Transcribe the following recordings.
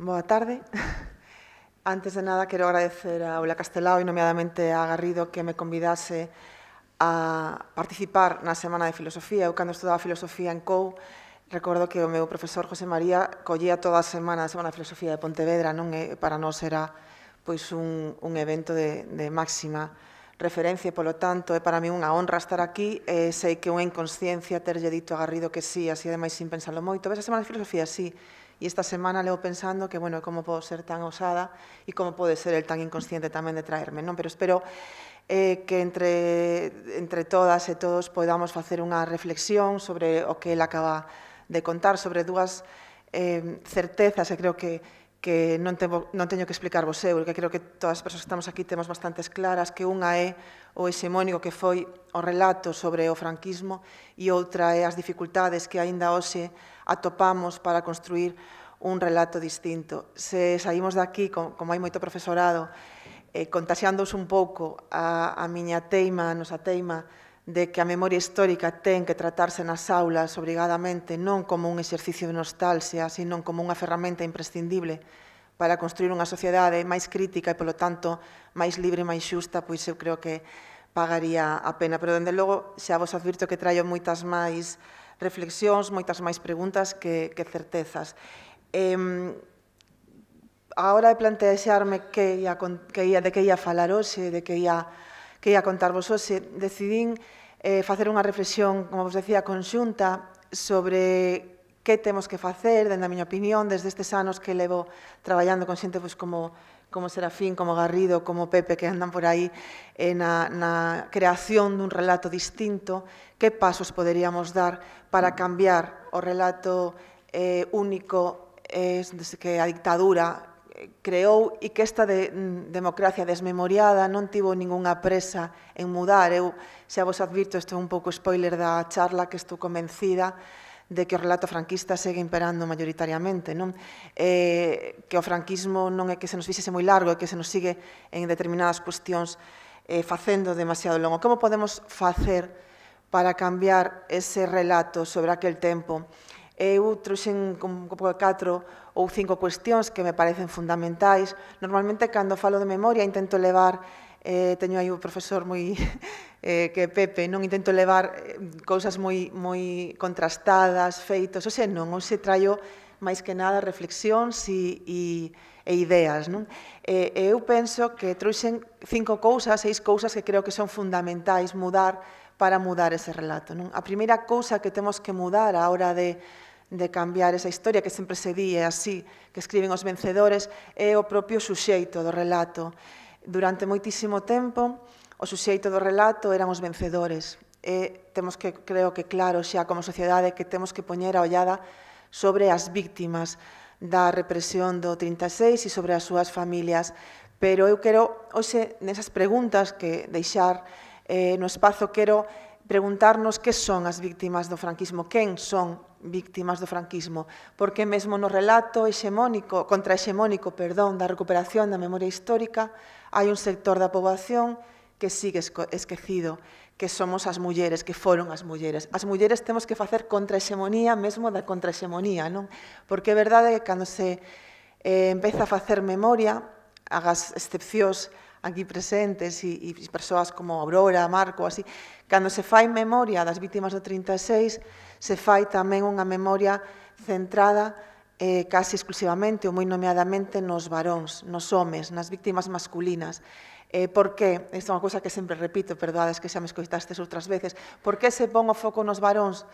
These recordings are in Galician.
Boa tarde. Antes de nada, quero agradecer a Ola Castelao e nomeadamente a Garrido que me convidase a participar na Semana de Filosofía. Eu, cando estudaba Filosofía en COU, recordo que o meu profesor José María collía toda a semana a Semana de Filosofía de Pontevedra, non é para nós era pois un, un evento de, de máxima referencia, polo tanto, é para mí unha honra estar aquí, e sei que unha inconsciencia terlle dito a Garrido que sí, así ademais sin pensarlo moito. Ves a Semana de Filosofía, sí, E esta semana levo pensando que, bueno, como podo ser tan osada e como pode ser el tan inconsciente tamén de traerme, non? Pero espero eh, que entre, entre todas e todos podamos facer unha reflexión sobre o que ele acaba de contar, sobre dúas eh, certezas, e creo que, que non, tevo, non teño que explicar vos eu, eh, que creo que todas as persoas que estamos aquí temos bastantes claras, que unha é o hexemónico que foi o relato sobre o franquismo e outra é as dificultades que aínda hoxe atopamos para construir un relato distinto. Se saímos daqui, como hai moito profesorado, eh, contaseándoos un pouco a, a miña teima, a nosa teima, de que a memoria histórica ten que tratarse nas aulas obrigadamente non como un exercicio de nostalgia, sino como unha ferramenta imprescindible para construir unha sociedade máis crítica e, polo tanto, máis libre e máis xusta, pois eu creo que pagaría a pena. Pero, dende logo, xa vos advirto que traio moitas máis reflexións, moitas máis preguntas que, que certezas. Eh, a hora de plantexarme que ia, que ia, de que ia falar hoxe, de que ia, que ia contarvos hoxe, decidín eh, facer unha reflexión, como vos decía, conxunta sobre que temos que facer, dende a miña opinión, desde estes anos que levo traballando con xente pois, como como Serafín, como Garrido, como Pepe, que andan por aí eh, na, na creación dun relato distinto, que pasos poderíamos dar para cambiar o relato eh, único eh, desde que a dictadura eh, creou e que esta de, mm, democracia desmemoriada non tivo ningunha presa en mudar. Eu, xa vos advirto, isto é un pouco spoiler da charla que estou convencida de que o relato franquista segue imperando mayoritariamente, non? Eh, que o franquismo non é que se nos fixese moi largo, é que se nos sigue en determinadas cuestións eh, facendo demasiado longo. Como podemos facer para cambiar ese relato sobre aquel tempo? eu trouxen como catro ou cinco cuestións que me parecen fundamentais. Normalmente, cando falo de memoria, intento levar, eh, teño aí o profesor moi eh, que Pepe, non intento levar eh, cousas moi, moi contrastadas, feitos, ou sea, non, ou se traio máis que nada reflexións e, e, e ideas. Non? E, e eu penso que trouxen cinco cousas, seis cousas que creo que son fundamentais mudar para mudar ese relato. Non? A primeira cousa que temos que mudar a hora de de cambiar esa historia que sempre se di, así, que escriben os vencedores, é o propio suxeito do relato. Durante moitísimo tempo, o suxeito do relato eran os vencedores. E temos que, creo que claro xa como sociedade, que temos que poñer a ollada sobre as víctimas da represión do 36 e sobre as súas familias. Pero eu quero, hoxe, nesas preguntas que deixar eh, no espazo, quero preguntarnos que son as víctimas do franquismo, quen son víctimas do franquismo, porque mesmo no relato hexemónico, hexemónico, perdón, da recuperación da memoria histórica, hai un sector da poboación que sigue esquecido, que somos as mulleres, que foron as mulleres. As mulleres temos que facer contrahexemonía mesmo da contra hexemonía, non? Porque é verdade que cando se eh, empeza a facer memoria, agas excepcións aquí presentes e, e persoas como Aurora, Marco, así, cando se fai memoria das vítimas do 36, se fai tamén unha memoria centrada eh, casi exclusivamente ou moi nomeadamente nos varóns, nos homes, nas víctimas masculinas. Eh, por que, esta é unha cousa que sempre repito, perdoades que xa me escoitastes outras veces, por que se pon o foco nos varóns?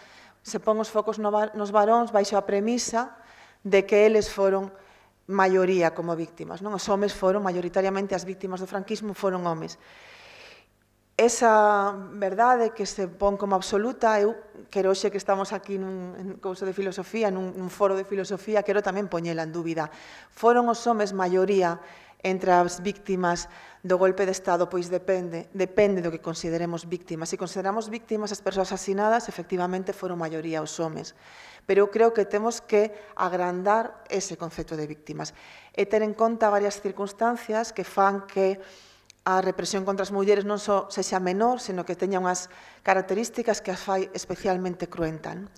Se pon os focos no, nos varóns baixo a premisa de que eles foron maioría como víctimas. Non? Os homes foron, maioritariamente as víctimas do franquismo foron homes. Esa verdade que se pon como absoluta, eu quero hoxe que estamos aquí nun en couso de filosofía, nun, nun foro de filosofía, quero tamén poñela en dúbida. Foron os homes maioría entre as víctimas do golpe de Estado, pois depende, depende do que consideremos víctimas. Se consideramos víctimas as persoas asinadas, efectivamente foron maioría os homes. Pero eu creo que temos que agrandar ese concepto de víctimas e ter en conta varias circunstancias que fan que a represión contra as mulleres non só se xa menor, sino que teña unhas características que as fai especialmente cruentan.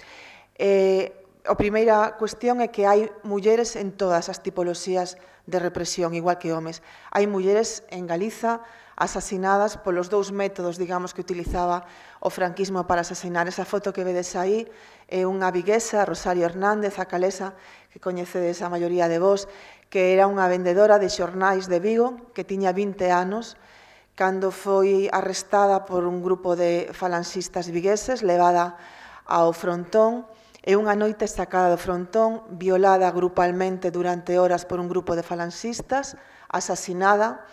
Eh, a primeira cuestión é que hai mulleres en todas as tipoloxías de represión, igual que homes. Hai mulleres en Galiza asasinadas polos dous métodos, digamos, que utilizaba o franquismo para asasinar. Esa foto que vedes aí é eh, unha viguesa, Rosario Hernández, a calesa, que coñecedes a maioría de vós, que era unha vendedora de xornais de Vigo, que tiña 20 anos, cando foi arrestada por un grupo de falanxistas vigueses, levada ao frontón, e unha noite sacada do frontón, violada grupalmente durante horas por un grupo de falanxistas, asasinada,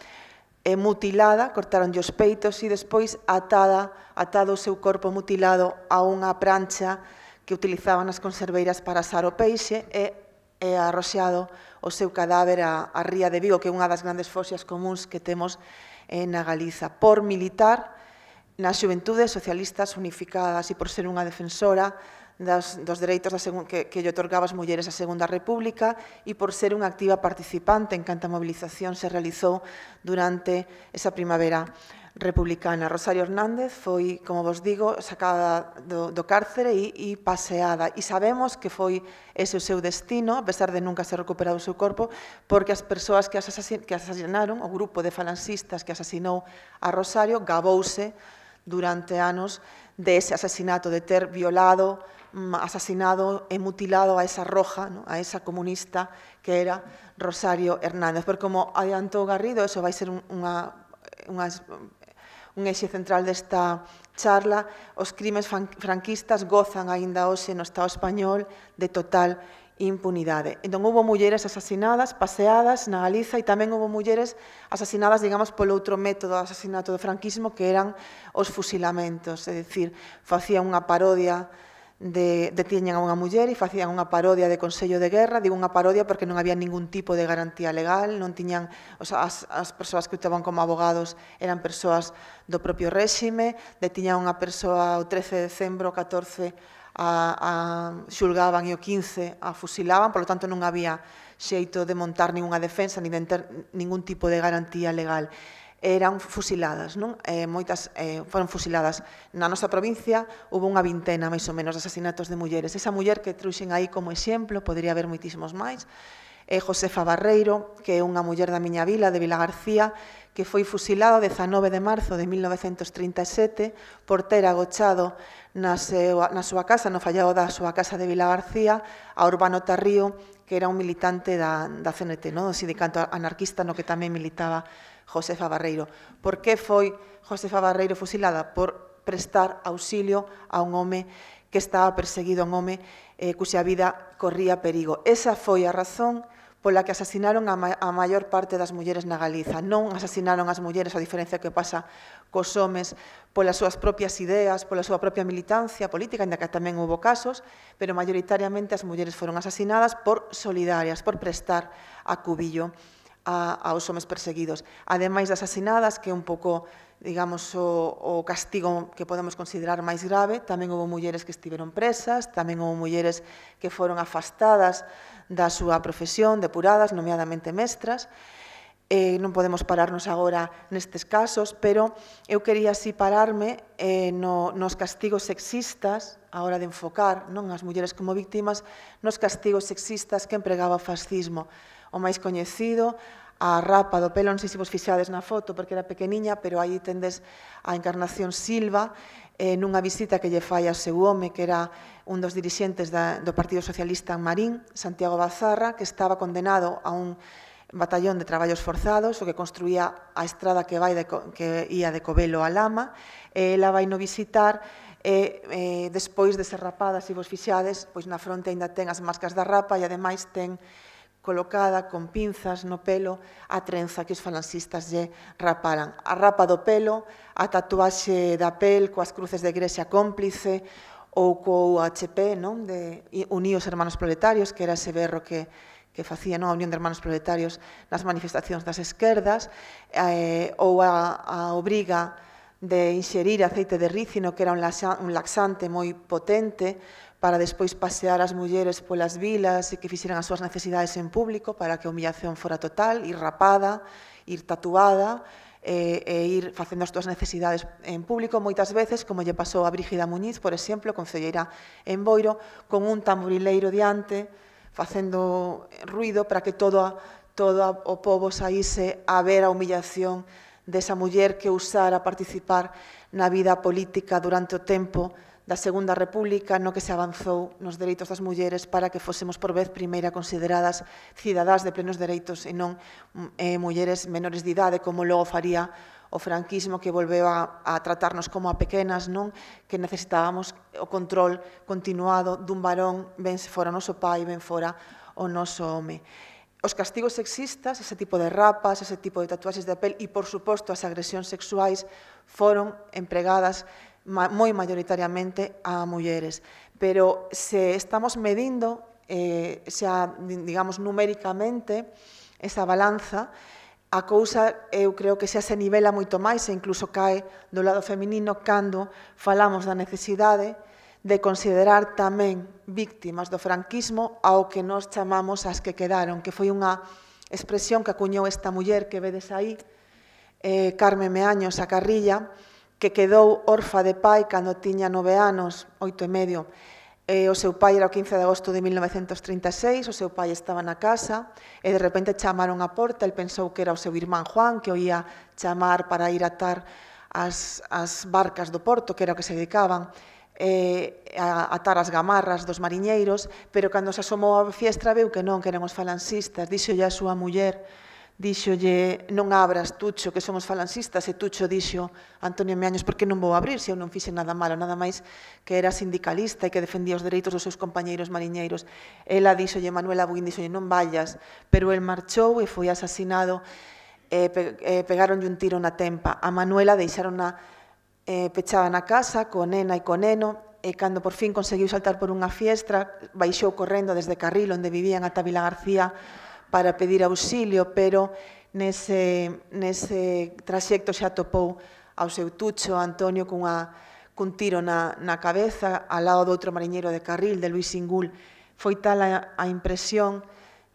e mutilada, cortaron os peitos e despois atada, atado o seu corpo mutilado a unha prancha que utilizaban as conserveiras para asar o peixe e, é arroxeado o seu cadáver a, a Ría de Vigo, que é unha das grandes fosias comuns que temos eh, na Galiza, por militar nas xuventudes socialistas unificadas e por ser unha defensora das, dos dereitos da segun, que, que lle otorgaba as mulleres a Segunda República e por ser unha activa participante en canta movilización se realizou durante esa primavera republicana. Rosario Hernández foi, como vos digo, sacada do, do cárcere e, e paseada. E sabemos que foi ese o seu destino, a pesar de nunca ser recuperado o seu corpo, porque as persoas que, asasin, que asasinaron, o grupo de falancistas que asasinou a Rosario, gabouse durante anos de ese asasinato, de ter violado Mm, asesinado e mutilado a esa roja, ¿no? a esa comunista que era Rosario Hernández. Pero como adiantó Garrido, eso vai ser unha, unha un exe central desta charla, os crimes franquistas gozan aínda hoxe no Estado español de total impunidade. Entón, houve mulleres asasinadas, paseadas na Galiza e tamén houve mulleres asasinadas, digamos, polo outro método de asasinato do franquismo que eran os fusilamentos, é dicir, facía unha parodia de, detiñan a unha muller e facían unha parodia de Consello de Guerra, digo unha parodia porque non había ningún tipo de garantía legal, non tiñan, o sea, as, as persoas que estaban como abogados eran persoas do propio réxime, detiñan unha persoa o 13 de decembro, o 14 a, a xulgaban e o 15 a fusilaban, polo tanto non había xeito de montar ninguna defensa, ni de ningún tipo de garantía legal eran fusiladas, non? Eh, moitas eh, foron fusiladas. Na nosa provincia hubo unha vintena, máis ou menos, de asesinatos de mulleres. Esa muller que truxen aí como exemplo, podría haber moitísimos máis, é Josefa Barreiro, que é unha muller da miña vila, de Vila García, que foi fusilada 19 de marzo de 1937 por ter agochado na, seu, na súa casa, no fallado da súa casa de Vila García, a Urbano Tarrío, que era un militante da, da CNT, no? o sindicato anarquista no que tamén militaba Josefa Barreiro. Por que foi Josefa Barreiro fusilada? Por prestar auxilio a un home que estaba perseguido, un home eh, cuxa vida corría perigo. Esa foi a razón pola que asasinaron a, ma a maior parte das mulleres na Galiza. Non asasinaron as mulleres, a diferencia que pasa cos homes, polas súas propias ideas, pola súa propia militancia política, ainda que tamén houve casos, pero maioritariamente as mulleres foron asasinadas por solidarias, por prestar a cubillo a, aos homes perseguidos. Ademais das asinadas, que é un pouco digamos, o, o castigo que podemos considerar máis grave, tamén houve mulleres que estiveron presas, tamén houve mulleres que foron afastadas da súa profesión, depuradas, nomeadamente mestras, eh, non podemos pararnos agora nestes casos, pero eu quería así pararme eh, no, nos castigos sexistas, a hora de enfocar non as mulleres como víctimas, nos castigos sexistas que empregaba o fascismo o máis coñecido, a rapa do pelo, non sei se vos fixades na foto, porque era pequeniña, pero aí tendes a encarnación Silva, eh, nunha visita que lle fai a seu home, que era un dos dirixentes da, do Partido Socialista en Marín, Santiago Bazarra, que estaba condenado a un batallón de traballos forzados, o que construía a estrada que, vai de, que ía de Covelo a Lama, e eh, ela vai no visitar e eh, despois de ser rapada, se vos fixades, pois na fronte aínda ten as marcas da rapa e ademais ten colocada con pinzas no pelo a trenza que os falancistas lle raparan. A rapa do pelo, a tatuaxe da pel coas cruces de igrexa cómplice ou co UHP, non? de Unidos hermanos proletarios, que era ese berro que, que facía non? a Unión de Hermanos Proletarios nas manifestacións das esquerdas, eh, ou a, a obriga de inxerir aceite de rícino, que era un laxante moi potente, para despois pasear as mulleres polas vilas e que fixeran as súas necesidades en público para que a humillación fora total, ir rapada, ir tatuada, e, e ir facendo as túas necesidades en público moitas veces, como lle pasou a Brígida Muñiz, por exemplo, concelleira en Boiro, con un tamborileiro diante, facendo ruido para que todo, todo o povo saíse a ver a humillación desa muller que usara participar na vida política durante o tempo da Segunda República no que se avanzou nos dereitos das mulleres para que fósemos por vez primeira consideradas cidadás de plenos dereitos e non mm, eh, mulleres menores de idade, como logo faría o franquismo que volveu a, a tratarnos como a pequenas, non que necesitábamos o control continuado dun varón, ben se fora o noso pai, ben fora o noso home os castigos sexistas, ese tipo de rapas, ese tipo de tatuaxes de pel e, por suposto, as agresións sexuais foron empregadas moi mayoritariamente a mulleres. Pero se estamos medindo eh, xa, digamos, numéricamente esa balanza, a cousa eu creo que xa se nivela moito máis e incluso cae do lado feminino cando falamos da necesidade de considerar tamén víctimas do franquismo ao que nos chamamos as que quedaron, que foi unha expresión que acuñou esta muller que vedes aí, eh, Carmen Meaño, Sacarrilla, que que quedou orfa de pai cando tiña nove anos, oito e medio. E o seu pai era o 15 de agosto de 1936, o seu pai estaba na casa e de repente chamaron a porta, el pensou que era o seu irmán Juan que o chamar para ir atar as, as barcas do porto, que era o que se dedicaban eh, a atar as gamarras dos mariñeiros, pero cando se asomou á fiestra veu que non, que eran os dixo díxolle a súa muller Díxolle, non abras, Tucho, que somos falanxistas, e Tucho dixo, Antonio Meaños, por que non vou abrir se eu non fixe nada malo, nada máis que era sindicalista e que defendía os dereitos dos seus compañeiros mariñeiros. Ela díxolle, Manuela Buín, díxolle, non vayas, pero el marchou e foi asasinado e, pe, e pegaronlle un tiro na tempa. A Manuela deixaron a pechada na casa, co nena e co neno, e cando por fin conseguiu saltar por unha fiestra, baixou correndo desde Carril, onde vivían ata Vila García, para pedir auxilio, pero nese, nese traxecto xa topou ao seu tucho Antonio cunha, cun tiro na, na cabeza ao lado do outro mariñeiro de carril, de Luis Ingul. Foi tal a, a impresión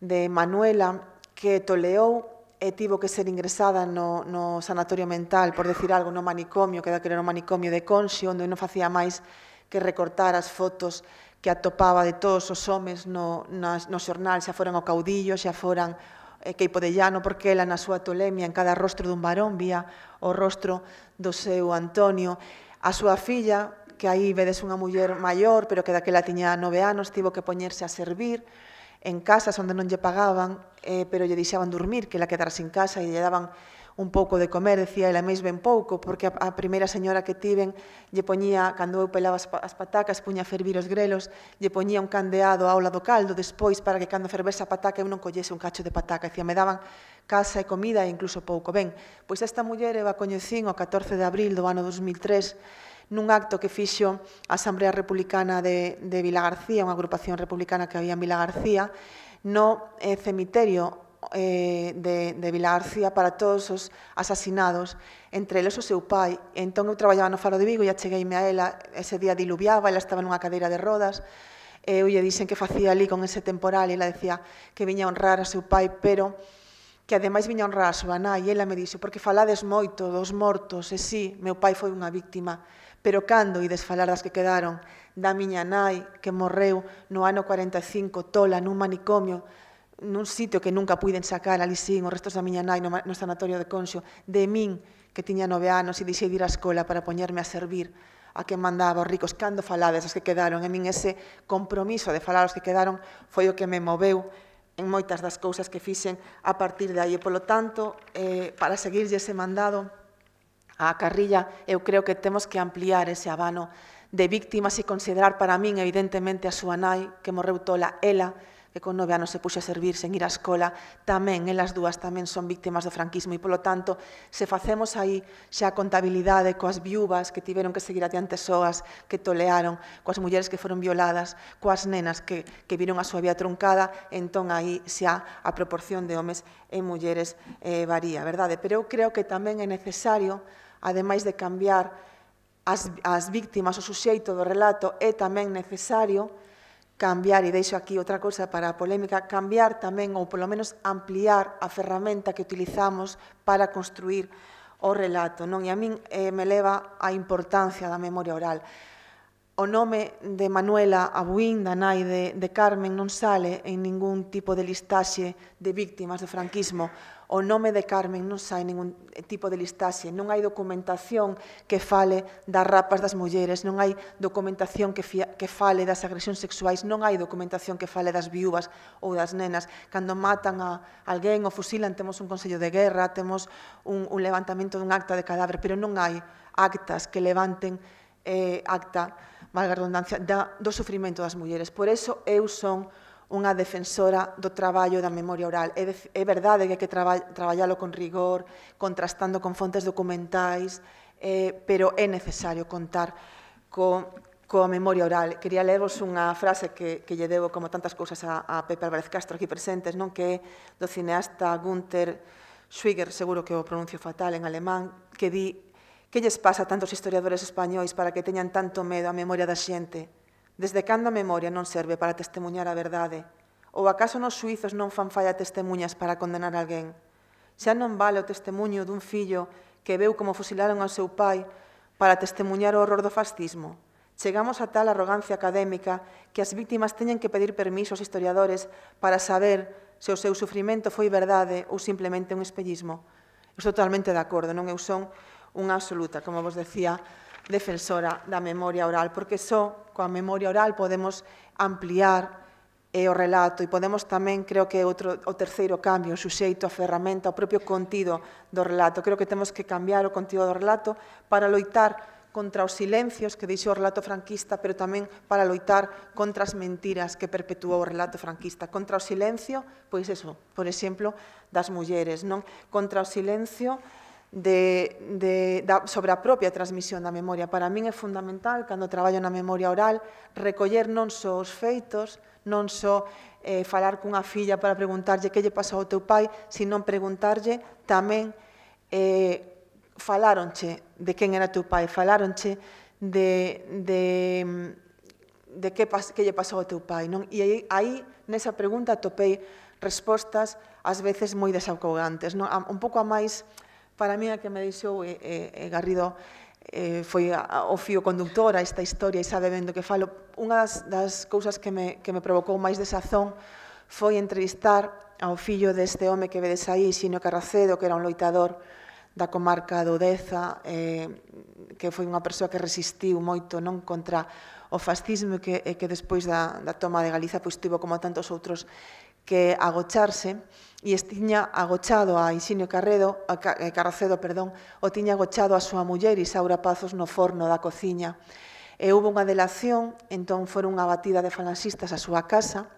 de Manuela que toleou e tivo que ser ingresada no, no sanatorio mental, por decir algo, no manicomio, que era o manicomio de Conxi, onde non facía máis que recortar as fotos que atopaba de todos os homes no, nas, no xornal, xa foran o caudillo, xa foran eh, Queipo de Llano, porque ela na súa tolemia en cada rostro dun varón vía o rostro do seu Antonio. A súa filla, que aí vedes unha muller maior, pero que daquela tiña nove anos, tivo que poñerse a servir en casas onde non lle pagaban, eh, pero lle deixaban dormir, que la quedara sin casa e lle daban un pouco de comer, decía ela máis ben pouco, porque a, a primeira señora que tiven lle poñía, cando eu pelaba as, as patacas, puña a fervir os grelos, lle poñía un candeado a aula do caldo, despois para que cando fervese a pataca eu non collese un cacho de pataca, decía, me daban casa e comida e incluso pouco. Ben, pois esta muller eu a coñecín o 14 de abril do ano 2003, nun acto que fixo a Asamblea Republicana de, de Vila García, unha agrupación republicana que había en Vila García, no eh, cemiterio eh, de, de Vila Arcia para todos os asasinados, entre eles o seu pai. Entón eu traballaba no Faro de Vigo e achegueime a ela, ese día diluviaba, ela estaba nunha cadeira de rodas, e eu lle dixen que facía ali con ese temporal e ela decía que viña a honrar a seu pai, pero que ademais viña a honrar a súa nai, e ela me dixo, porque falades moito dos mortos, e sí, meu pai foi unha víctima, pero cando ides falar das que quedaron, da miña nai que morreu no ano 45 tola nun manicomio nun sitio que nunca puiden sacar ali sin os restos da miña nai no, no sanatorio de Conxo de min que tiña nove anos e deixei de ir á escola para poñerme a servir a que mandaba os ricos cando falades os que quedaron e min ese compromiso de falar os que quedaron foi o que me moveu en moitas das cousas que fixen a partir de aí e polo tanto eh, para seguirlle ese mandado a carrilla eu creo que temos que ampliar ese abano de víctimas e considerar para min evidentemente a súa nai que morreu tola ela e con nove anos se puxe a servir sen ir á escola, tamén, elas dúas tamén son víctimas do franquismo e, polo tanto, se facemos aí xa a contabilidade coas viúvas que tiveron que seguir adiante soas, que tolearon, coas mulleres que foron violadas, coas nenas que, que viron a súa vida truncada, entón aí xa a proporción de homes e mulleres eh, varía, verdade? Pero eu creo que tamén é necesario, ademais de cambiar as, as víctimas, o suxeito do relato, é tamén necesario cambiar, e deixo aquí outra cousa para a polémica, cambiar tamén ou polo menos ampliar a ferramenta que utilizamos para construir o relato, non? E a min eh, me leva a importancia da memoria oral o nome de Manuela Abuín, da nai de, de Carmen, non sale en ningún tipo de listaxe de víctimas do franquismo. O nome de Carmen non sai ningún tipo de listaxe, non hai documentación que fale das rapas das mulleres, non hai documentación que, fia, que fale das agresións sexuais, non hai documentación que fale das viúvas ou das nenas. Cando matan a alguén ou fusilan, temos un consello de guerra, temos un, un levantamento dun acta de cadáver, pero non hai actas que levanten eh, acta valga a redundancia, da, do sufrimento das mulleres. Por eso eu son unha defensora do traballo da memoria oral. É, de, é verdade que hai que traba, traballalo con rigor, contrastando con fontes documentais, eh, pero é necesario contar co, coa memoria oral. Quería lervos unha frase que, que lle debo como tantas cousas a, a Pepe Álvarez Castro aquí presentes, non que é do cineasta Gunther Schwiger, seguro que o pronuncio fatal en alemán, que di Que lles pasa a tantos historiadores españóis para que teñan tanto medo á memoria da xente? Desde cando a memoria non serve para testemunhar a verdade? Ou acaso nos suizos non fan falla testemunhas para condenar alguén? Xa non vale o testemunho dun fillo que veu como fusilaron ao seu pai para testemunhar o horror do fascismo. Chegamos a tal arrogancia académica que as víctimas teñen que pedir permiso aos historiadores para saber se o seu sufrimento foi verdade ou simplemente un espellismo. estou totalmente de acordo, non eu son unha absoluta, como vos decía, defensora da memoria oral, porque só coa memoria oral podemos ampliar e eh, o relato e podemos tamén, creo que outro, o terceiro cambio, o suxeito, a ferramenta, o propio contido do relato. Creo que temos que cambiar o contido do relato para loitar contra os silencios que deixou o relato franquista, pero tamén para loitar contra as mentiras que perpetuou o relato franquista. Contra o silencio, pois eso, por exemplo, das mulleres, non? Contra o silencio de, de, da, sobre a propia transmisión da memoria. Para min é fundamental, cando traballo na memoria oral, recoller non só os feitos, non só eh, falar cunha filla para preguntarlle que lle pasou ao teu pai, sino preguntarlle tamén eh, falaronche de quen era teu pai, falaronche de, de, de que, pas, que lle pasou ao teu pai. Non? E aí, aí nesa pregunta, topei respostas ás veces moi desacogantes, non? un pouco a máis Para mí a que me deixou eh, eh, eh, Garrido eh, foi a, a, o fio conductor a esta historia e sabe vendo que falo. Unha das, das cousas que me, que me provocou máis desazón foi entrevistar ao fillo deste home que vedes aí, Xino Carracedo, que era un loitador da comarca do Deza, eh, que foi unha persoa que resistiu moito non contra o fascismo que, que despois da, da toma de Galiza pois, tivo como tantos outros que agocharse e estiña agochado a Inxinio Carredo, a eh, Carracedo, perdón, o tiña agochado a súa muller Isaura Pazos no forno da cociña. E houve unha delación, entón foron unha batida de falanxistas a súa casa,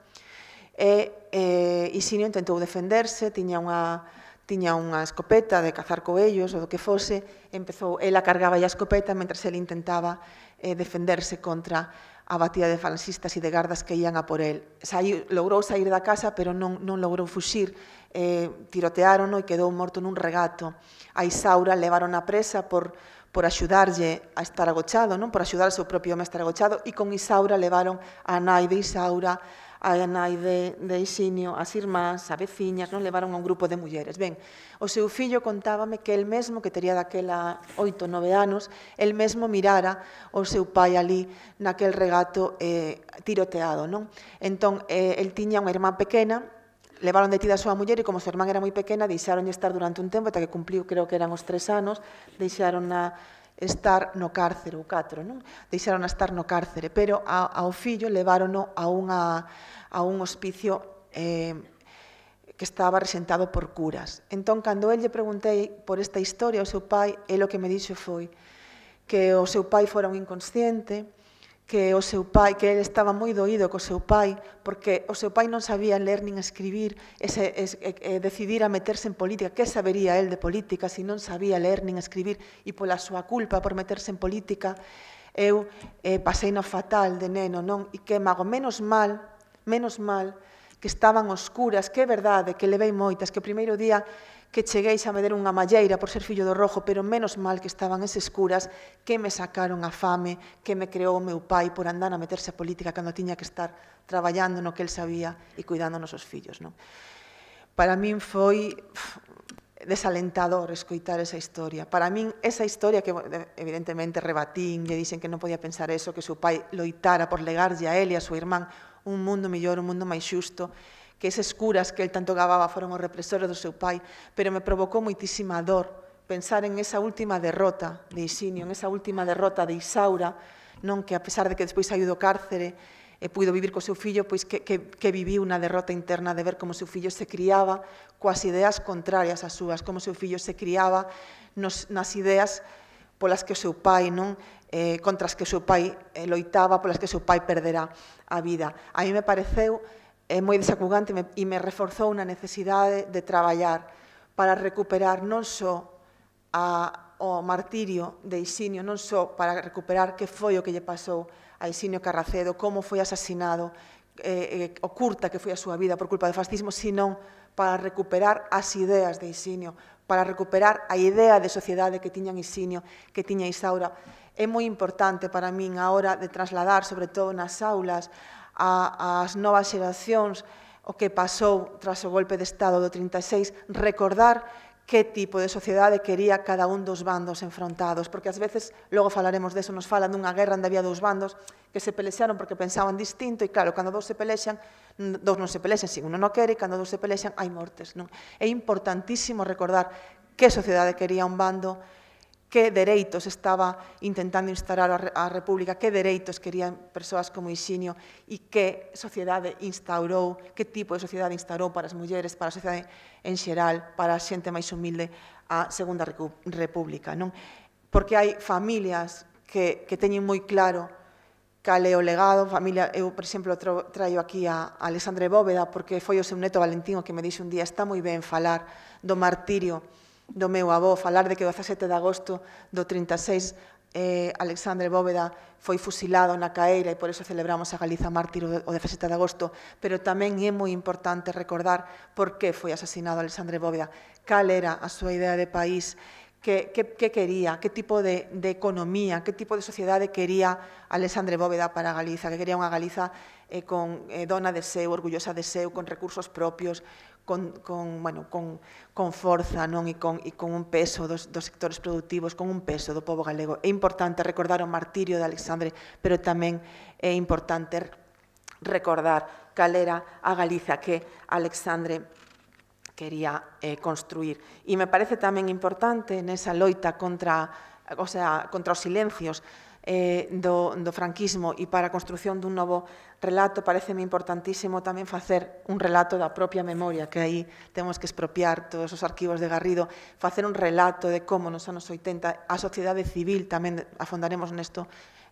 e eh, Isinio intentou defenderse, tiña unha, tiña unha escopeta de cazar coellos ou do que fose, empezou, ela cargaba a escopeta mentre ele intentaba eh, defenderse contra a batida de falangistas e de gardas que ían a por el. Saí, logrou sair da casa, pero non, non logrou fuxir. Eh, tiroteárono e quedou morto nun regato. A Isaura levaron a presa por, por axudarlle a estar agochado, non? por axudar ao seu propio home a estar agochado, e con Isaura levaron a nai de Isaura a nai de, de Isinio, as irmás, a veciñas, non levaron a un grupo de mulleres. Ben, o seu fillo contábame que el mesmo, que tería daquela oito, nove anos, el mesmo mirara o seu pai ali naquel regato eh, tiroteado. Non? Entón, eh, el tiña unha irmá pequena, levaron detida a súa muller e como a súa irmán era moi pequena, deixaronlle estar durante un tempo, ata que cumpliu, creo que eran os tres anos, deixaron na estar no cárcere, ou catro, non? Deixaron estar no cárcere, pero a, ao fillo levárono a, unha, a un hospicio eh, que estaba resentado por curas. Entón, cando elle lle preguntei por esta historia ao seu pai, el o que me dixo foi que o seu pai fora un inconsciente, que o seu pai, que ele estaba moi doído co seu pai, porque o seu pai non sabía ler nin escribir, e, se, e, e decidira meterse en política. Que sabería el de política se si non sabía ler nin escribir? E pola súa culpa por meterse en política, eu eh, pasei no fatal de neno, non? E que mago menos mal, menos mal, que estaban oscuras, que é verdade, que levei moitas, que o primeiro día que cheguéis a me der unha malleira por ser fillo do rojo, pero menos mal que estaban eses curas que me sacaron a fame, que me creou o meu pai por andar a meterse a política cando tiña que estar traballando no que el sabía e cuidando nosos fillos. Non? Para min foi desalentador escoitar esa historia. Para min, esa historia que evidentemente rebatín, lle dixen que non podía pensar eso, que seu pai loitara por legarlle a él e a súa irmán un mundo mellor, un mundo máis xusto, que eses curas que el tanto gababa foron os represores do seu pai, pero me provocou moitísima dor pensar en esa última derrota de Isinio, en esa última derrota de Isaura, non que a pesar de que despois saiu do cárcere e puido vivir co seu fillo, pois que, que, que viviu unha derrota interna de ver como seu fillo se criaba coas ideas contrarias ás súas, como seu fillo se criaba nos, nas ideas polas que o seu pai non eh, contra as que o seu pai eh, loitaba, polas que o seu pai perderá a vida. A mí me pareceu é moi desacugante e me reforzou na necesidade de traballar para recuperar non só a, o martirio de Isinio, non só para recuperar que foi o que lle pasou a Isinio Carracedo, como foi asasinado, eh, eh o curta que foi a súa vida por culpa do fascismo, senón para recuperar as ideas de Isinio, para recuperar a idea de sociedade que tiñan Isinio, que tiña Isaura. É moi importante para min a hora de trasladar, sobre todo nas aulas, a, as novas xeracións o que pasou tras o golpe de Estado do 36, recordar que tipo de sociedade quería cada un dos bandos enfrontados, porque ás veces, logo falaremos deso, nos falan dunha guerra onde había dous bandos que se pelexaron porque pensaban distinto, e claro, cando dous se pelexan, dous non se pelexan, se si uno non quere, e cando dous se pelexan hai mortes. Non? É importantísimo recordar que sociedade quería un bando, que dereitos estaba intentando instaurar a República, que dereitos querían persoas como Ixinio e que sociedade instaurou, que tipo de sociedade instaurou para as mulleres, para a sociedade en xeral, para a xente máis humilde a Segunda República. Non? Porque hai familias que, que teñen moi claro cal é o legado, familia, eu, por exemplo, traio aquí a Alexandre Bóveda, porque foi o seu neto Valentino que me dixe un día, está moi ben falar do martirio do meu avó, falar de que o 17 de agosto do 36 eh, Alexandre Bóveda foi fusilado na Caeira e por eso celebramos a Galiza mártir o 17 de agosto, pero tamén é moi importante recordar por que foi asesinado Alexandre Bóveda, cal era a súa idea de país, que, que, que quería, que tipo de, de economía, que tipo de sociedade quería Alexandre Bóveda para Galiza, que quería unha Galiza eh, con eh, dona de seu, orgullosa de seu, con recursos propios, con, con, bueno, con, con forza non e con, e con un peso dos, dos sectores productivos, con un peso do povo galego. É importante recordar o martirio de Alexandre, pero tamén é importante recordar calera a Galiza que Alexandre quería eh, construir. E me parece tamén importante nesa loita contra, o sea, contra os silencios, eh, do, do franquismo e para a construción dun novo relato, pareceme importantísimo tamén facer un relato da propia memoria, que aí temos que expropiar todos os arquivos de Garrido, facer un relato de como nos anos 80 a sociedade civil, tamén afondaremos nesto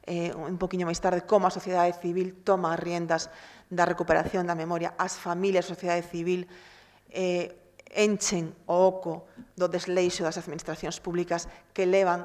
eh, un poquinho máis tarde, como a sociedade civil toma as riendas da recuperación da memoria, as familias, a sociedade civil, eh, enchen o oco do desleixo das administracións públicas que levan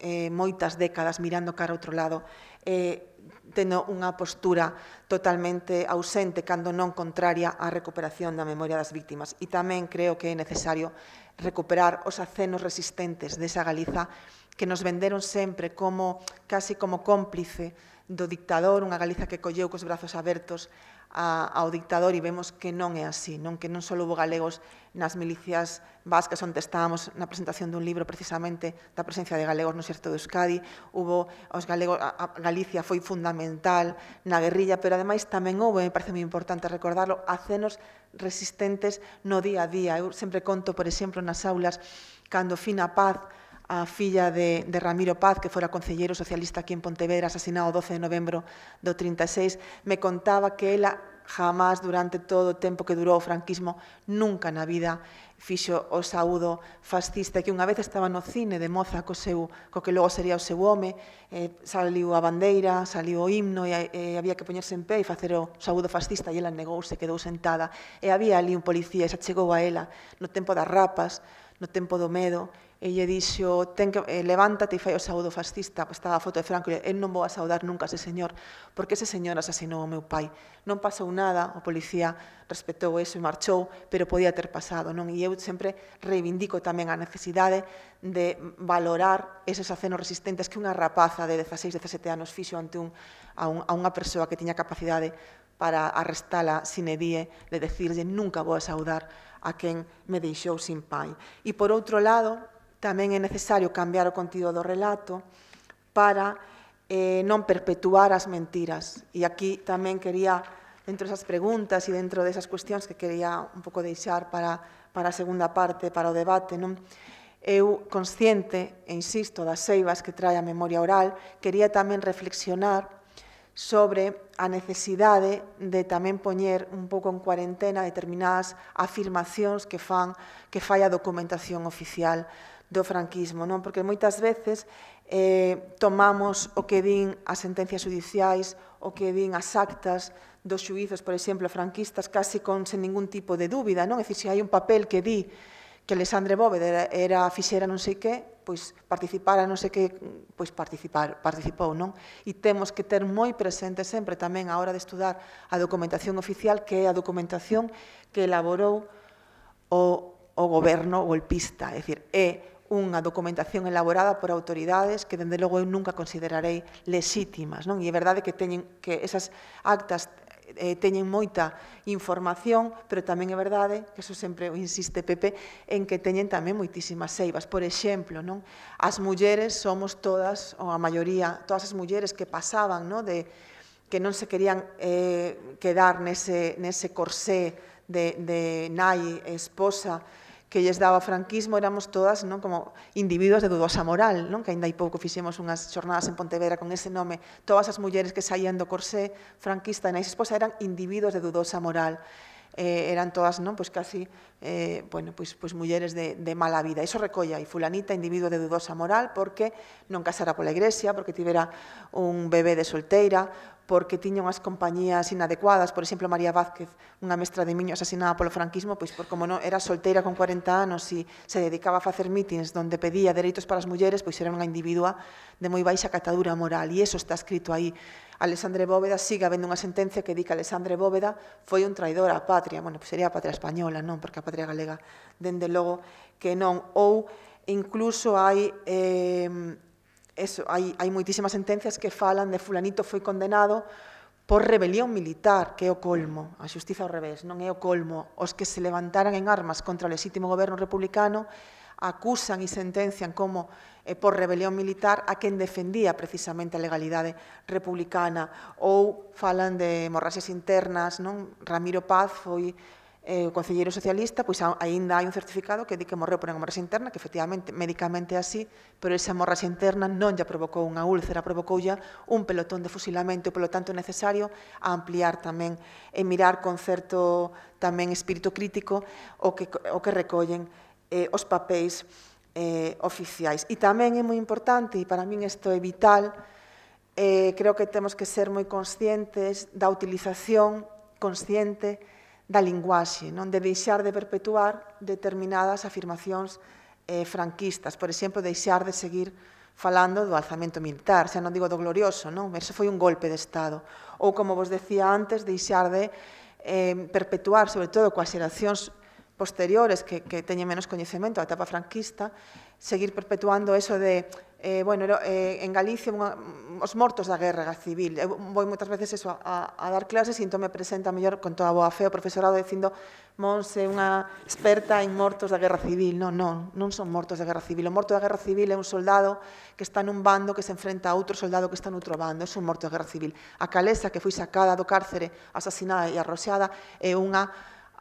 eh, moitas décadas mirando cara outro lado, eh, tendo unha postura totalmente ausente cando non contraria á recuperación da memoria das vítimas. E tamén creo que é necesario recuperar os acenos resistentes desa Galiza que nos venderon sempre como casi como cómplice do dictador, unha Galiza que colleu cos brazos abertos a, ao dictador e vemos que non é así, non que non só houve galegos nas milicias vascas, onde estábamos na presentación dun libro precisamente da presencia de galegos no xerto de Euskadi, hubo os galegos, a, a Galicia foi fundamental na guerrilla, pero ademais tamén houve, me parece moi importante recordarlo, acenos resistentes no día a día. Eu sempre conto, por exemplo, nas aulas, cando Fina Paz, a filla de, de Ramiro Paz, que fora concelleiro socialista aquí en Pontevedra, asesinado o 12 de novembro do 36, me contaba que ela jamás durante todo o tempo que durou o franquismo nunca na vida fixo o saúdo fascista que unha vez estaba no cine de moza co, seu, co que logo sería o seu home eh, saliu a bandeira, saliu o himno e eh, había que poñerse en pé e facer o saúdo fascista e ela negouse, quedou sentada e había ali un policía e se chegou a ela no tempo das rapas no tempo do medo, e lle dixo, ten que, eh, levántate e fai o saúdo fascista, pois estaba a foto de Franco, e el non vou a saudar nunca ese señor, porque ese señor asasinou o meu pai. Non pasou nada, o policía respetou eso e marchou, pero podía ter pasado, non? E eu sempre reivindico tamén a necesidade de valorar eses acenos resistentes que unha rapaza de 16, 17 anos fixo ante un, a, un, a unha persoa que tiña capacidade para arrestala sin edie de decirlle nunca vou a saudar a quen me deixou sin pai. E, por outro lado, tamén é necesario cambiar o contido do relato para eh, non perpetuar as mentiras. E aquí tamén quería, dentro desas preguntas e dentro desas cuestións que quería un pouco deixar para, para a segunda parte, para o debate, non? Eu, consciente, e insisto, das seivas que trae a memoria oral, quería tamén reflexionar sobre a necesidade de tamén poñer un pouco en cuarentena determinadas afirmacións que fan que fai a documentación oficial do franquismo, non? Porque moitas veces eh, tomamos o que din as sentencias judiciais, o que din as actas dos xuizos, por exemplo, franquistas, casi con sen ningún tipo de dúbida, non? É dicir, se hai un papel que di que Alexandre Bóveda era, era fixera non sei que, pois a non sei que, pois participar, participou, non? E temos que ter moi presente sempre tamén a hora de estudar a documentación oficial, que é a documentación que elaborou o, o goberno golpista, é dicir, é unha documentación elaborada por autoridades que, dende logo, eu nunca considerarei lexítimas. Non? E é verdade que teñen que esas actas eh, teñen moita información, pero tamén é verdade, que eso sempre insiste Pepe, en que teñen tamén moitísimas seivas. Por exemplo, non as mulleres somos todas, ou a maioría, todas as mulleres que pasaban non? de, que non se querían eh, quedar nese, nese corsé de, de nai, esposa, que lles daba franquismo éramos todas non como individuos de dudosa moral, non? que aínda hai pouco fixemos unhas xornadas en Pontevedra con ese nome. Todas as mulleres que saían do corsé franquista e na esposa eran individuos de dudosa moral eh, eran todas, ¿no? Pues casi, eh, bueno, pues, pues mulleres de, de mala vida. Iso recolla, e fulanita, individuo de dudosa moral, porque non casara pola igrexa, porque tivera un bebé de solteira, porque tiña unhas compañías inadecuadas, por exemplo, María Vázquez, unha mestra de miño asesinada polo franquismo, pois por como non era solteira con 40 anos e se dedicaba a facer mítins onde pedía dereitos para as mulleres, pois era unha individua de moi baixa catadura moral, e eso está escrito aí Alexandre Bóveda siga habendo unha sentencia que di que Alexandre Bóveda foi un traidor á patria, bueno, pues sería a patria española, non, porque a patria galega, dende logo, que non, ou incluso hai... Eh, eso, hai, hai moitísimas sentencias que falan de fulanito foi condenado por rebelión militar, que é o colmo, a xustiza ao revés, non é o colmo, os que se levantaran en armas contra o lexítimo goberno republicano acusan e sentencian como eh, por rebelión militar a quen defendía precisamente a legalidade republicana ou falan de hemorraxes internas, non? Ramiro Paz foi eh, o concelleiro socialista, pois aínda hai un certificado que di que morreu por unha hemorraxe interna, que efectivamente médicamente así, pero esa hemorraxe interna non xa provocou unha úlcera, provocoulla un pelotón de fusilamento, e polo tanto é necesario ampliar tamén e mirar con certo tamén espírito crítico o que, o que recollen eh, os papéis eh, oficiais. E tamén é moi importante, e para min isto é vital, eh, creo que temos que ser moi conscientes da utilización consciente da linguaxe, non de deixar de perpetuar determinadas afirmacións eh, franquistas, por exemplo, deixar de seguir falando do alzamento militar, xa non digo do glorioso, non? Eso foi un golpe de Estado. Ou, como vos decía antes, deixar de eh, perpetuar, sobre todo coas xeracións posteriores que, que teñen menos coñecemento a etapa franquista, seguir perpetuando eso de, eh, bueno, eh, en Galicia unha, os mortos da guerra civil. Eu vou moitas veces eso a, a dar clases e entón me presenta mellor con toda boa fe o profesorado dicindo Monse unha experta en mortos da guerra civil. Non, non, non son mortos da guerra civil. O morto da guerra civil é un soldado que está nun bando que se enfrenta a outro soldado que está noutro bando. É un morto da guerra civil. A calesa que foi sacada do cárcere, asasinada e arroxada, é unha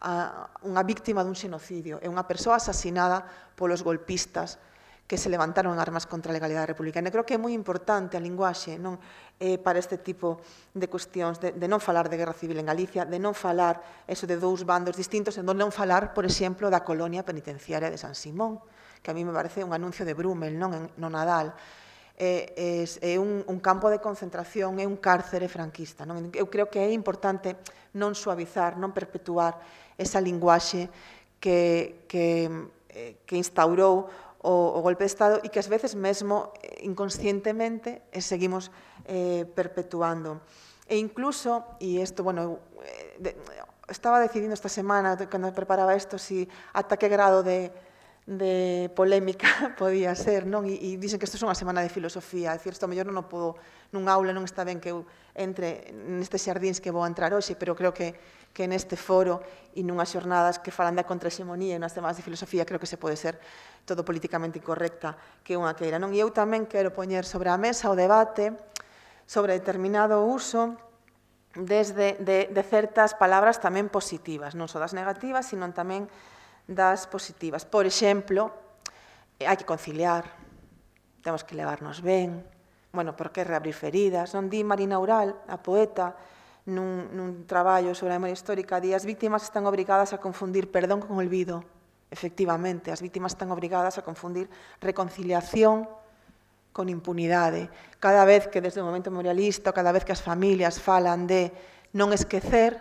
a unha víctima dun xenocidio, é unha persoa asasinada polos golpistas que se levantaron armas contra a legalidade republicana. E creo que é moi importante a linguaxe non eh, para este tipo de cuestións, de, de non falar de guerra civil en Galicia, de non falar eso de dous bandos distintos, e de non falar, por exemplo, da colonia penitenciaria de San Simón, que a mí me parece un anuncio de Brumel, non, en, no Nadal. É, é, é un, un campo de concentración, é un cárcere franquista. Non? Eu creo que é importante non suavizar, non perpetuar esa linguaxe que, que, eh, que instaurou o, o golpe de Estado e que ás veces mesmo eh, inconscientemente eh, seguimos eh, perpetuando. E incluso, e isto, bueno, estaba decidindo esta semana, cando preparaba isto, si ata que grado de, de polémica podía ser, non? E, e dicen que isto é unha semana de filosofía, é dicir, isto a mellor non o podo, nun aula non está ben que eu entre nestes xardíns que vou entrar hoxe, pero creo que, que neste foro e nunhas xornadas que falan da contraxemonía e nas temas de filosofía creo que se pode ser todo políticamente incorrecta que unha queira. Non? E eu tamén quero poñer sobre a mesa o debate sobre determinado uso desde de, de certas palabras tamén positivas, non só das negativas, sino tamén das positivas. Por exemplo, hai que conciliar, temos que levarnos ben, bueno, por que reabrir feridas. Non di Marina Ural, a poeta, nun, nun traballo sobre a memoria histórica, di as víctimas están obrigadas a confundir perdón con olvido. Efectivamente, as víctimas están obrigadas a confundir reconciliación con impunidade. Cada vez que desde o momento memorialista, cada vez que as familias falan de non esquecer,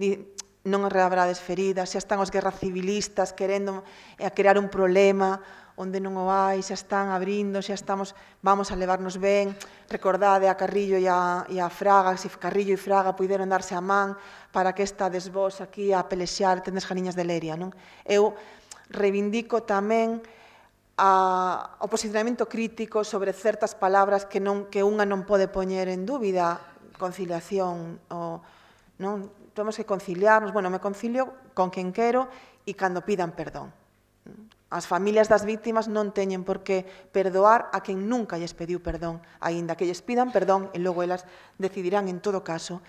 di, non reabrades feridas, xa están os guerras civilistas querendo eh, crear un problema, onde non o hai, xa están abrindo, xa estamos, vamos a levarnos ben. Recordade a Carrillo e a, e a Fraga, se Carrillo e Fraga puderon darse a man para que esta vos aquí a pelexar tendes ganiñas de Leria. Non? Eu reivindico tamén a, o posicionamento crítico sobre certas palabras que, non, que unha non pode poñer en dúbida, conciliación, o, non? temos que conciliarnos, bueno, me concilio con quen quero e cando pidan perdón. As familias das víctimas non teñen por que perdoar a quen nunca lles pediu perdón, aínda que lles pidan perdón e logo elas decidirán en todo caso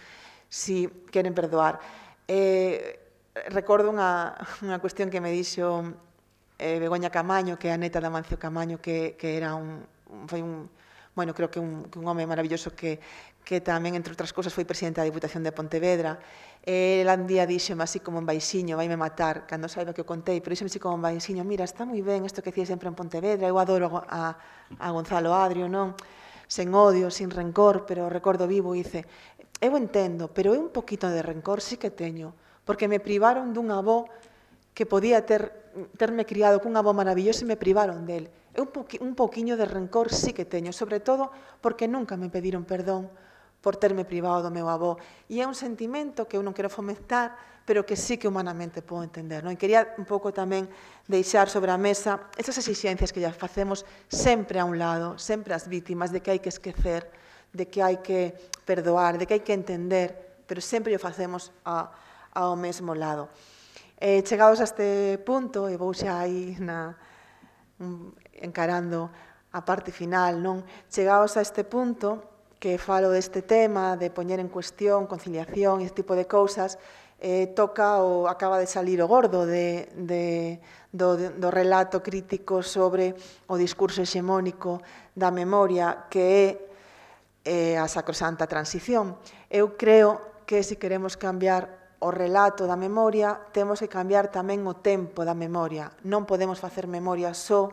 si queren perdoar. Eh, recordo unha, unha cuestión que me dixo eh, Begoña Camaño, que é a neta da Mancio Camaño, que, que era un, foi un, bueno, creo que un, que un home maravilloso que, que tamén, entre outras cousas, foi presidenta da Diputación de Pontevedra. El un día dixo así como en Baixiño, vai me matar, cando saiba que o contei, pero dixo-me así como en Baixiño, mira, está moi ben isto que cía sempre en Pontevedra, eu adoro a, a Gonzalo Adrio, non? Sen odio, sin rencor, pero recordo vivo, dice, eu entendo, pero é un poquito de rencor sí que teño, porque me privaron dun avó que podía ter, terme criado cun avó maravilloso e me privaron del. Eu un, poqui, un poquinho de rencor sí que teño, sobre todo porque nunca me pediron perdón, por terme privado do meu avó. E é un sentimento que eu non quero fomentar, pero que sí que humanamente podo entender. Non? E quería un pouco tamén deixar sobre a mesa esas exixencias que ya facemos sempre a un lado, sempre as vítimas, de que hai que esquecer, de que hai que perdoar, de que hai que entender, pero sempre o facemos a, ao mesmo lado. Eh, chegados a este punto, e vou xa aí na, mm, encarando a parte final, non? Chegados a este punto, que falo deste tema de poñer en cuestión conciliación e este tipo de cousas, eh, toca o acaba de salir o gordo de, de, do, do relato crítico sobre o discurso hexemónico da memoria que é eh, a sacrosanta transición. Eu creo que se queremos cambiar o relato da memoria, temos que cambiar tamén o tempo da memoria. Non podemos facer memoria só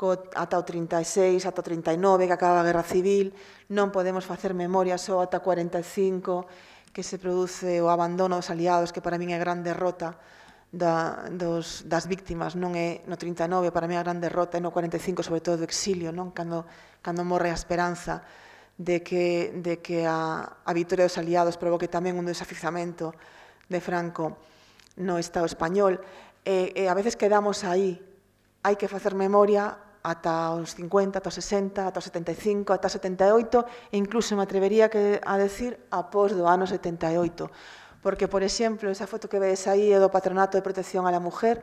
co, ata o 36, ata o 39, que acaba a Guerra Civil, non podemos facer memoria só ata o 45, que se produce o abandono dos aliados, que para min é gran derrota da, dos, das víctimas, non é no 39, para mí a gran derrota, e no 45, sobre todo do exilio, non cando, cando morre a esperanza de que, de que a, a vitória dos aliados provoque tamén un desafizamento de Franco no Estado español. E, e a veces quedamos aí, hai que facer memoria ata os 50, ata os 60, ata os 75, ata os 78, e incluso me atrevería que, a decir após do ano 78. Porque, por exemplo, esa foto que vedes aí é do Patronato de Protección a la Mujer,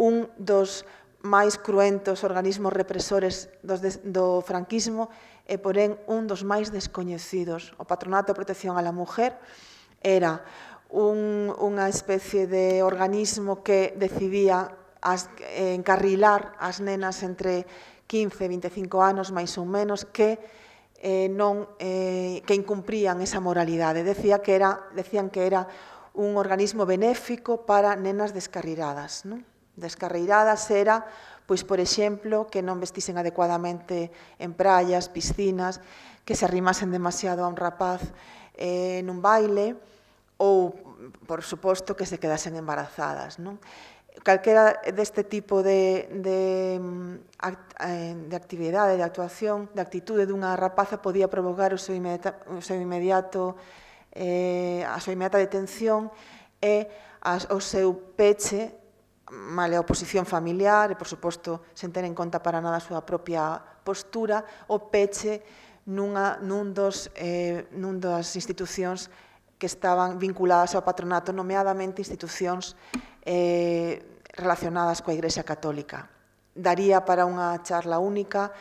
un dos máis cruentos organismos represores dos de, do franquismo e, porén, un dos máis descoñecidos. O Patronato de Protección a la Mujer era un, unha especie de organismo que decidía as, eh, encarrilar as nenas entre 15 e 25 anos, máis ou menos, que eh, non eh, que incumprían esa moralidade. Decía que era, decían que era un organismo benéfico para nenas descarriradas. Non? Descarriradas era, pois, por exemplo, que non vestisen adecuadamente en praias, piscinas, que se arrimasen demasiado a un rapaz eh, nun baile, ou, por suposto, que se quedasen embarazadas. Non? calquera deste tipo de, de, mm, eh, de actividade, de actuación, de actitude dunha rapaza podía provocar o seu inmediato, o seu inmediato eh, a súa inmediata detención e as, o seu peche male a oposición familiar e, por suposto, sen ter en conta para nada a súa propia postura, o peche nunha, nun, dos, eh, nun das institucións que estaban vinculadas ao patronato, nomeadamente institucións eh, relacionadas coa Igrexa Católica. Daría para unha charla única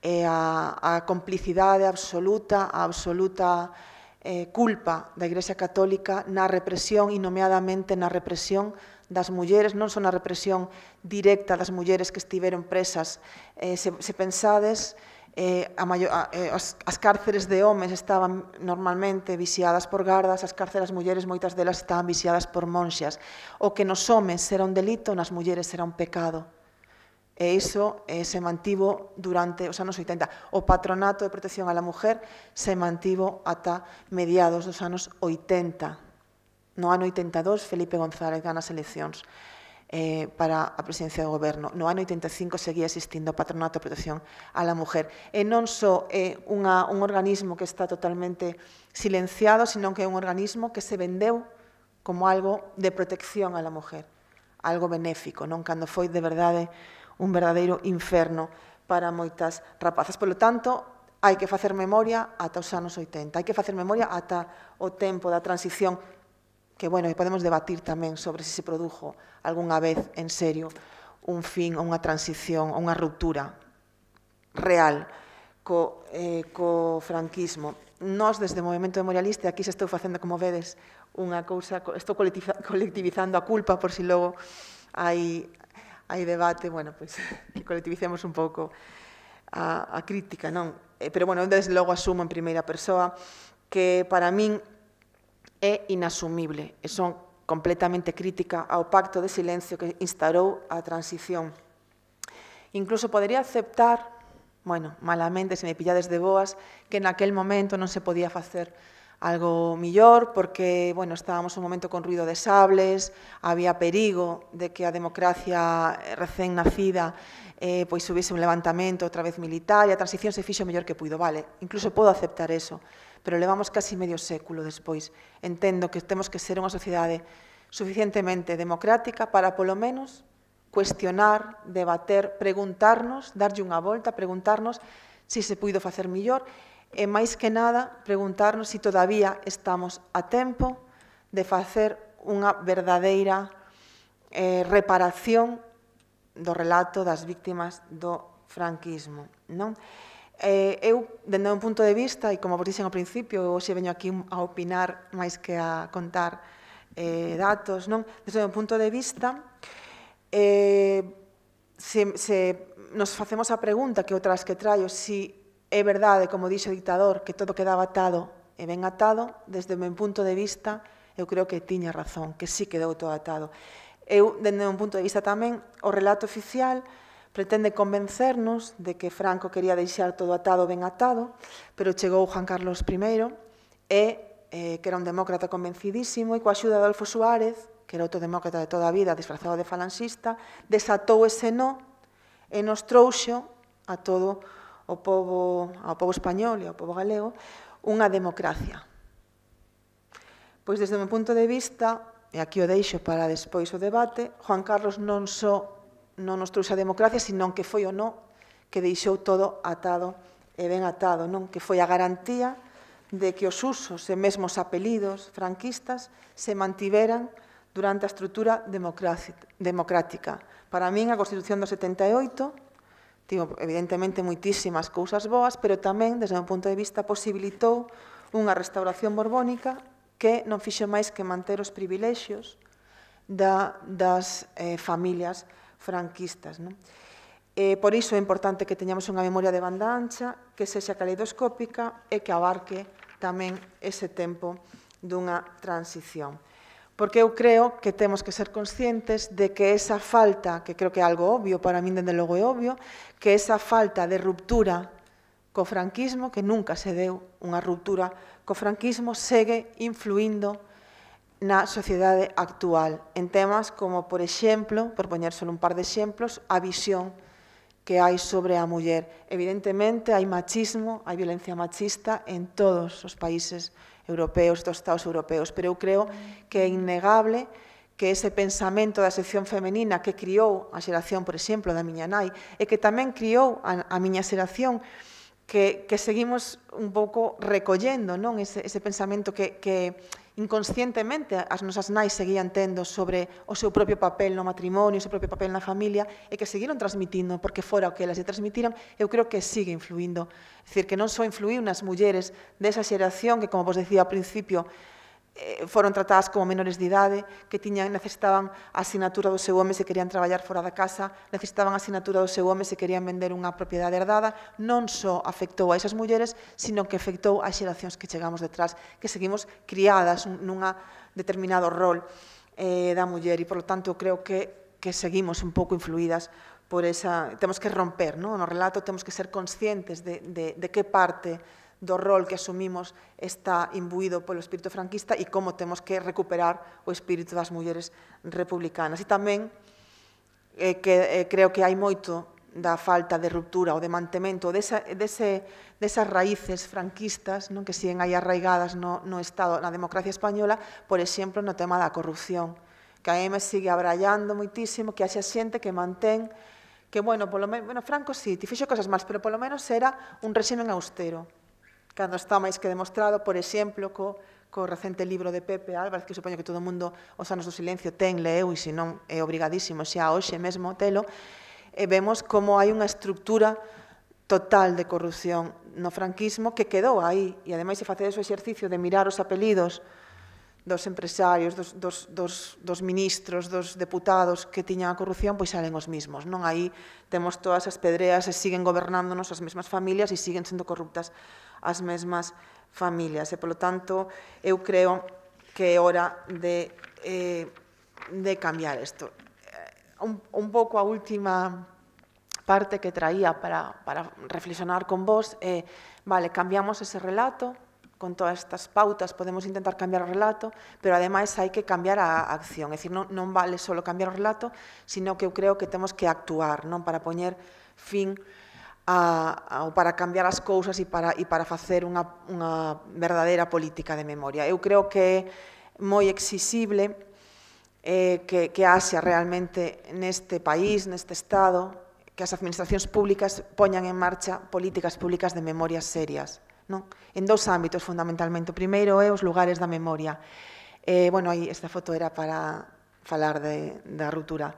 eh, a, a complicidade absoluta, a absoluta eh, culpa da Igrexa Católica na represión e nomeadamente na represión das mulleres, non son a represión directa das mulleres que estiveron presas. Eh, se, se pensades, eh, a maior, a, eh, as, as cárceres de homes estaban normalmente vixiadas por gardas, as cárceres mulleres moitas delas estaban vixiadas por monxas. O que nos homes era un delito, nas mulleres era un pecado. E iso eh, se mantivo durante os anos 80. O Patronato de Protección á Mujer se mantivo ata mediados dos anos 80. No ano 82, Felipe González gana as eleccións eh, para a presidencia do goberno. No ano 85 seguía existindo o Patronato de Protección á la Mujer. E non só é unha, un organismo que está totalmente silenciado, senón que é un organismo que se vendeu como algo de protección á la mujer, algo benéfico, non cando foi de verdade un verdadeiro inferno para moitas rapazas. Por lo tanto, hai que facer memoria ata os anos 80, hai que facer memoria ata o tempo da transición que bueno, podemos debatir tamén sobre se se produjo algunha vez en serio un fin ou unha transición ou unha ruptura real co, eh, co franquismo. Nós, desde o movimento memorialista, aquí se estou facendo, como vedes, unha cousa, estou colectivizando a culpa por si logo hai, hai debate, bueno, pois que colectivicemos un pouco a, a crítica, non? Eh, pero, bueno, desde logo asumo en primeira persoa que para min é inasumible e son completamente crítica ao pacto de silencio que instaurou a transición. Incluso podería aceptar, bueno, malamente, se me pillades de boas, que aquel momento non se podía facer algo millor porque, bueno, estábamos un momento con ruido de sables, había perigo de que a democracia recén nacida eh, pois subise un levantamento outra vez militar e a transición se fixo mellor que puido, vale, incluso podo aceptar eso pero levamos casi medio século despois. Entendo que temos que ser unha sociedade suficientemente democrática para, polo menos, cuestionar, debater, preguntarnos, darlle unha volta, preguntarnos se se puido facer millor e, máis que nada, preguntarnos se todavía estamos a tempo de facer unha verdadeira eh, reparación do relato das víctimas do franquismo. Non? Eh, eu, dende un punto de vista, e como vos dixen ao principio, eu hoxe veño aquí a opinar máis que a contar eh, datos, non? Desde un punto de vista, eh, se, se nos facemos a pregunta que outras que traio, si é verdade, como dixo o dictador, que todo quedaba atado e ben atado, desde o meu punto de vista, eu creo que tiña razón, que sí quedou todo atado. Eu, dende un punto de vista tamén, o relato oficial, pretende convencernos de que Franco quería deixar todo atado ben atado, pero chegou Juan Carlos I e eh, que era un demócrata convencidísimo e coa axuda de Adolfo Suárez, que era outro demócrata de toda a vida, disfrazado de falanxista, desatou ese no e nos trouxo a todo o povo, ao povo español e ao povo galego unha democracia. Pois desde o meu punto de vista, e aquí o deixo para despois o debate, Juan Carlos non só non nos trouxe a democracia, senón que foi o non que deixou todo atado e ben atado, non que foi a garantía de que os usos e mesmo os apelidos franquistas se mantiveran durante a estrutura democrática. Para min, a Constitución do 78 tivo, evidentemente, moitísimas cousas boas, pero tamén, desde o punto de vista, posibilitou unha restauración borbónica que non fixe máis que manter os privilexios da, das eh, familias franquistas. Non? Eh, por iso é importante que teñamos unha memoria de banda ancha, que sexa caleidoscópica e que abarque tamén ese tempo dunha transición. Porque eu creo que temos que ser conscientes de que esa falta, que creo que é algo obvio, para min dende logo é obvio, que esa falta de ruptura co franquismo, que nunca se deu unha ruptura co franquismo, segue influindo na sociedade actual en temas como, por exemplo, por poñer só un par de exemplos, a visión que hai sobre a muller. Evidentemente, hai machismo, hai violencia machista en todos os países europeos, dos estados europeos, pero eu creo que é innegable que ese pensamento da sección femenina que criou a xeración, por exemplo, da miña nai, e que tamén criou a, a miña xeración, que, que seguimos un pouco recollendo non ese, ese pensamento que, que, inconscientemente as nosas nais seguían tendo sobre o seu propio papel no matrimonio, o seu propio papel na familia, e que seguiron transmitindo, porque fora o que elas lle transmitiran, eu creo que sigue influindo. É dicir, que non só influíu nas mulleres desa xeración que, como vos decía ao principio, Eh, foron tratadas como menores de idade, que tiñan, necesitaban a asinatura do seu home se querían traballar fora da casa, necesitaban a asinatura do seu home se querían vender unha propiedade herdada, non só afectou a esas mulleres, sino que afectou ás xeracións que chegamos detrás, que seguimos criadas nunha determinado rol eh, da muller e, por lo tanto, creo que, que seguimos un pouco influídas por esa... Temos que romper, non? no relato temos que ser conscientes de, de, de que parte do rol que asumimos está imbuído polo espírito franquista e como temos que recuperar o espírito das mulleres republicanas. E tamén eh, que eh, creo que hai moito da falta de ruptura ou de mantemento desa, dese, desas raíces franquistas non que siguen aí arraigadas no, no Estado, na democracia española, por exemplo, no tema da corrupción, que a me sigue abrallando moitísimo, que haxa xente que mantén que, bueno, polo menos, bueno, Franco sí, ti fixo cosas máis, pero polo menos era un régimen austero cando está máis que demostrado, por exemplo, co, co recente libro de Pepe Álvarez, que supoño que todo o mundo os anos do silencio ten, leu, e se non é obrigadísimo xa hoxe mesmo telo, e vemos como hai unha estructura total de corrupción no franquismo que quedou aí. E ademais, se facedes o exercicio de mirar os apelidos dos empresarios, dos, dos, dos, dos ministros, dos deputados que tiñan a corrupción, pois salen os mismos. Non aí temos todas as pedreas e siguen gobernándonos as mesmas familias e siguen sendo corruptas as mesmas familias. E, polo tanto, eu creo que é hora de, eh, de cambiar isto. Eh, un, un pouco a última parte que traía para, para reflexionar con vos é, eh, vale, cambiamos ese relato, con todas estas pautas podemos intentar cambiar o relato, pero ademais hai que cambiar a acción, é dicir, non, non vale só cambiar o relato, sino que eu creo que temos que actuar, non para poñer fin a, ou para cambiar as cousas e para, e para facer unha, unha verdadeira política de memoria. Eu creo que é moi exisible eh, que, que haxa realmente neste país, neste Estado, que as administracións públicas poñan en marcha políticas públicas de memoria serias. Non? En dous ámbitos, fundamentalmente. O primeiro é os lugares da memoria. Eh, bueno, aí esta foto era para falar de, da ruptura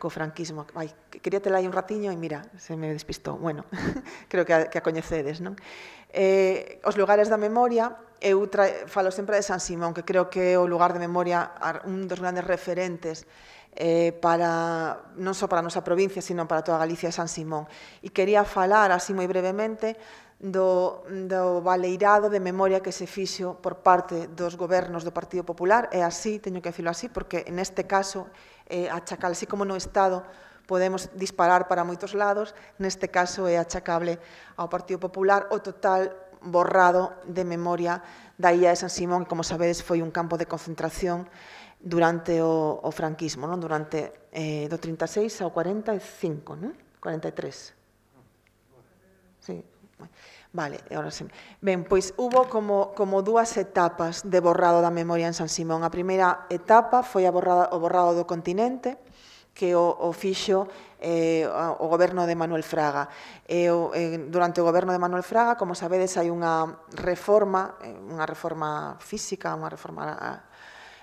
co franquismo. Ai, quería tela aí un ratiño e mira, se me despistou. Bueno, creo que a, que a coñecedes, non? Eh, os lugares da memoria, eu tra, falo sempre de San Simón, que creo que é o lugar de memoria un dos grandes referentes eh, para, non só para a nosa provincia, sino para toda Galicia e San Simón. E quería falar, así moi brevemente, do, do valeirado de memoria que se fixo por parte dos gobernos do Partido Popular, e así, teño que decirlo así, porque neste caso eh, achacable, así como no Estado podemos disparar para moitos lados, neste caso é achacable ao Partido Popular o total borrado de memoria da Illa de San Simón, que, como sabedes, foi un campo de concentración durante o, o franquismo, non? durante eh, do 36 ao 45, non? 43. Sí. Bueno. Vale, ahora sí. Ben, pois hubo como, como dúas etapas de borrado da memoria en San Simón. A primeira etapa foi a borrada, o borrado do continente, que o, o fixo eh, o goberno de Manuel Fraga. E, o, eh, durante o goberno de Manuel Fraga, como sabedes, hai unha reforma, eh, unha reforma física, unha reforma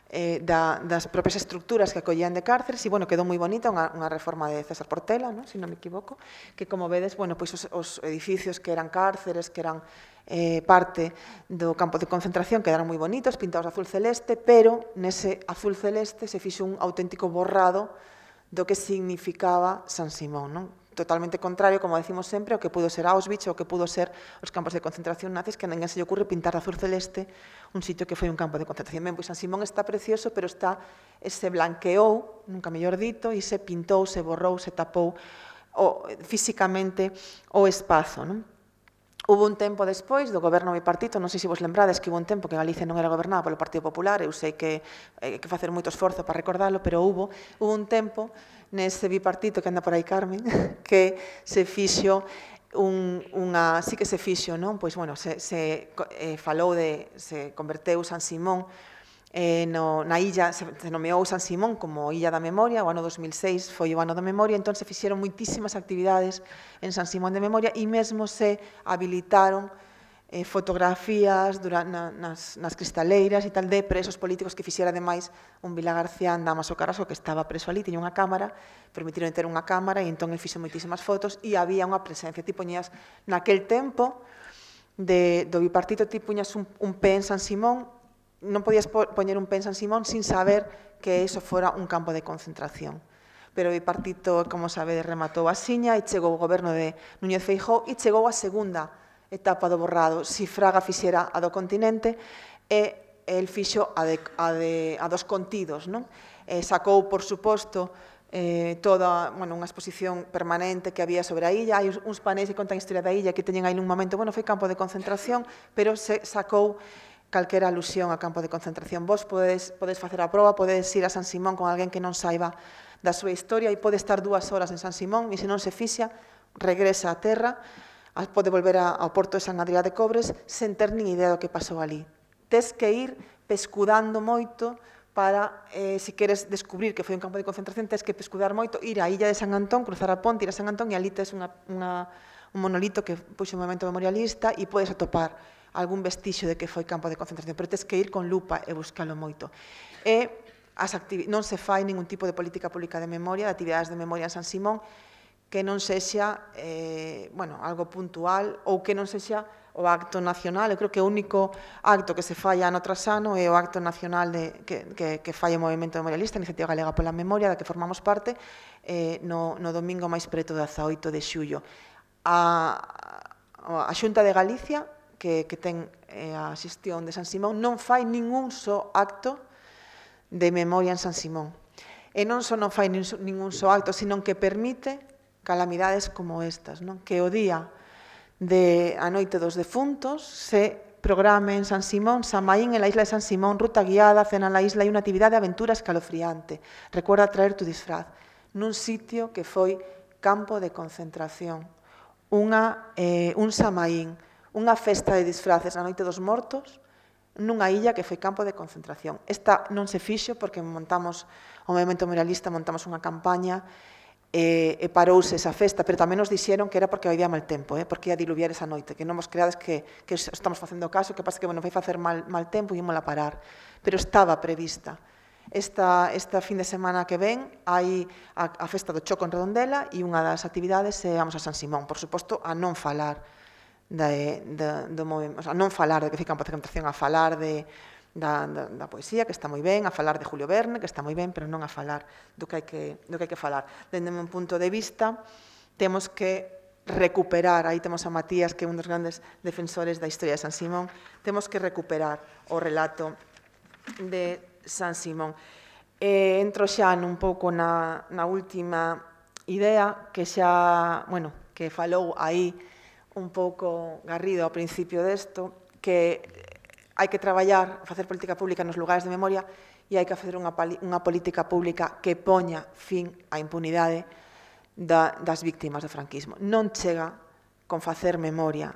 eh, da, das propias estructuras que acollían de cárceres e, bueno, quedou moi bonita unha, reforma de César Portela, se non me equivoco, que, como vedes, bueno, pois os, os edificios que eran cárceres, que eran eh, parte do campo de concentración quedaron moi bonitos, pintados azul celeste, pero nese azul celeste se fixo un auténtico borrado do que significaba San Simón, non? totalmente contrario, como decimos sempre, o que pudo ser Auschwitz, o que pudo ser os campos de concentración nazis, que a ninguén se lle ocurre pintar de azul celeste un sitio que foi un campo de concentración. Ben, pois San Simón está precioso, pero está se blanqueou, nunca mellor dito, e se pintou, se borrou, se tapou o, físicamente o espazo. Non? Hubo un tempo despois do goberno bipartito, non sei se vos lembrades que hubo un tempo que Galicia non era gobernada polo Partido Popular, eu sei que hai eh, que facer moito esforzo para recordarlo, pero hubo, hubo un tempo nese bipartito que anda por aí Carmen, que se fixo un, unha, sí que se fixo, non? Pois, bueno, se, se eh, falou de, se converteu San Simón eh, no, na illa, se, se nomeou San Simón como Illa da Memoria, o ano 2006 foi o ano da memoria, entón se fixeron moitísimas actividades en San Simón de Memoria e mesmo se habilitaron eh, fotografías durante, na, nas, nas cristaleiras e tal de presos políticos que fixera ademais un Vila García Damaso Carrasco que estaba preso ali, tiña unha cámara, permitiron ter unha cámara e entón el fixo moitísimas fotos e había unha presencia, ti poñías naquel tempo de, do bipartito ti puñas un, un pé en San Simón non podías poñer un pé en San Simón sin saber que eso fora un campo de concentración pero o bipartito, como sabe, rematou a Siña e chegou o goberno de Núñez Feijó e chegou a segunda etapa do borrado. Si Fraga fixera a do continente e el fixo a, de, a, de, a dos contidos. Non? E sacou, por suposto, eh, toda bueno, unha exposición permanente que había sobre a illa. Hai uns panéis que contan a historia da illa que teñen aí nun momento, bueno, foi campo de concentración, pero se sacou calquera alusión a campo de concentración. Vos podes, podes facer a proba, podes ir a San Simón con alguén que non saiba da súa historia e pode estar dúas horas en San Simón e se non se fixa, regresa a terra pode volver ao porto de San Adrià de Cobres sen ter nin idea do que pasou ali. Tes que ir pescudando moito para, eh, se si queres descubrir que foi un campo de concentración, tes que pescudar moito, ir á illa de San Antón, cruzar a ponte, ir a San Antón, e ali tes unha, unha, un monolito que puxe un momento memorialista e podes atopar algún vestixo de que foi campo de concentración, pero tes que ir con lupa e buscalo moito. E as non se fai ningún tipo de política pública de memoria, de actividades de memoria en San Simón, que non sexa eh, bueno, algo puntual ou que non sexa o acto nacional. Eu creo que o único acto que se falla ano tras ano é o acto nacional de, que, que, que falla o Movimento Memorialista, Iniciativa Galega pola Memoria, da que formamos parte, eh, no, no domingo máis preto de 18 de xullo. A, a Xunta de Galicia, que, que ten eh, a xestión de San Simón, non fai ningún só acto de memoria en San Simón. E non só non fai ningún só acto, sino que permite calamidades como estas, non? que o día de a noite dos defuntos se programe en San Simón, Samaín en la isla de San Simón, ruta guiada, cena en la isla e unha actividade de aventura escalofriante. Recuerda traer tu disfraz nun sitio que foi campo de concentración, unha, eh, un Samaín, unha festa de disfraces na noite dos mortos, nunha illa que foi campo de concentración. Esta non se fixo porque montamos o movimento muralista, montamos unha campaña e, e parouse esa festa, pero tamén nos dixeron que era porque había mal tempo, eh, porque ia diluviar esa noite, que non vos creades que, que estamos facendo caso, que pasa que bueno, vai facer mal, mal tempo e imola parar. Pero estaba prevista. Esta, esta fin de semana que ven hai a, a festa do Choco en Redondela e unha das actividades é vamos a San Simón, por suposto, a non falar de, de, do movimento, o sea, non falar de que fican por concentración, a falar de, da, da, da poesía, que está moi ben, a falar de Julio Verne, que está moi ben, pero non a falar do que hai que, do que, hai que falar. Dende un punto de vista, temos que recuperar, aí temos a Matías, que é un dos grandes defensores da historia de San Simón, temos que recuperar o relato de San Simón. E entro xa un pouco na, na última idea que xa, bueno, que falou aí un pouco Garrido ao principio desto, que hai que traballar, facer política pública nos lugares de memoria e hai que facer unha, unha política pública que poña fin á impunidade da, das víctimas do franquismo. Non chega con facer memoria.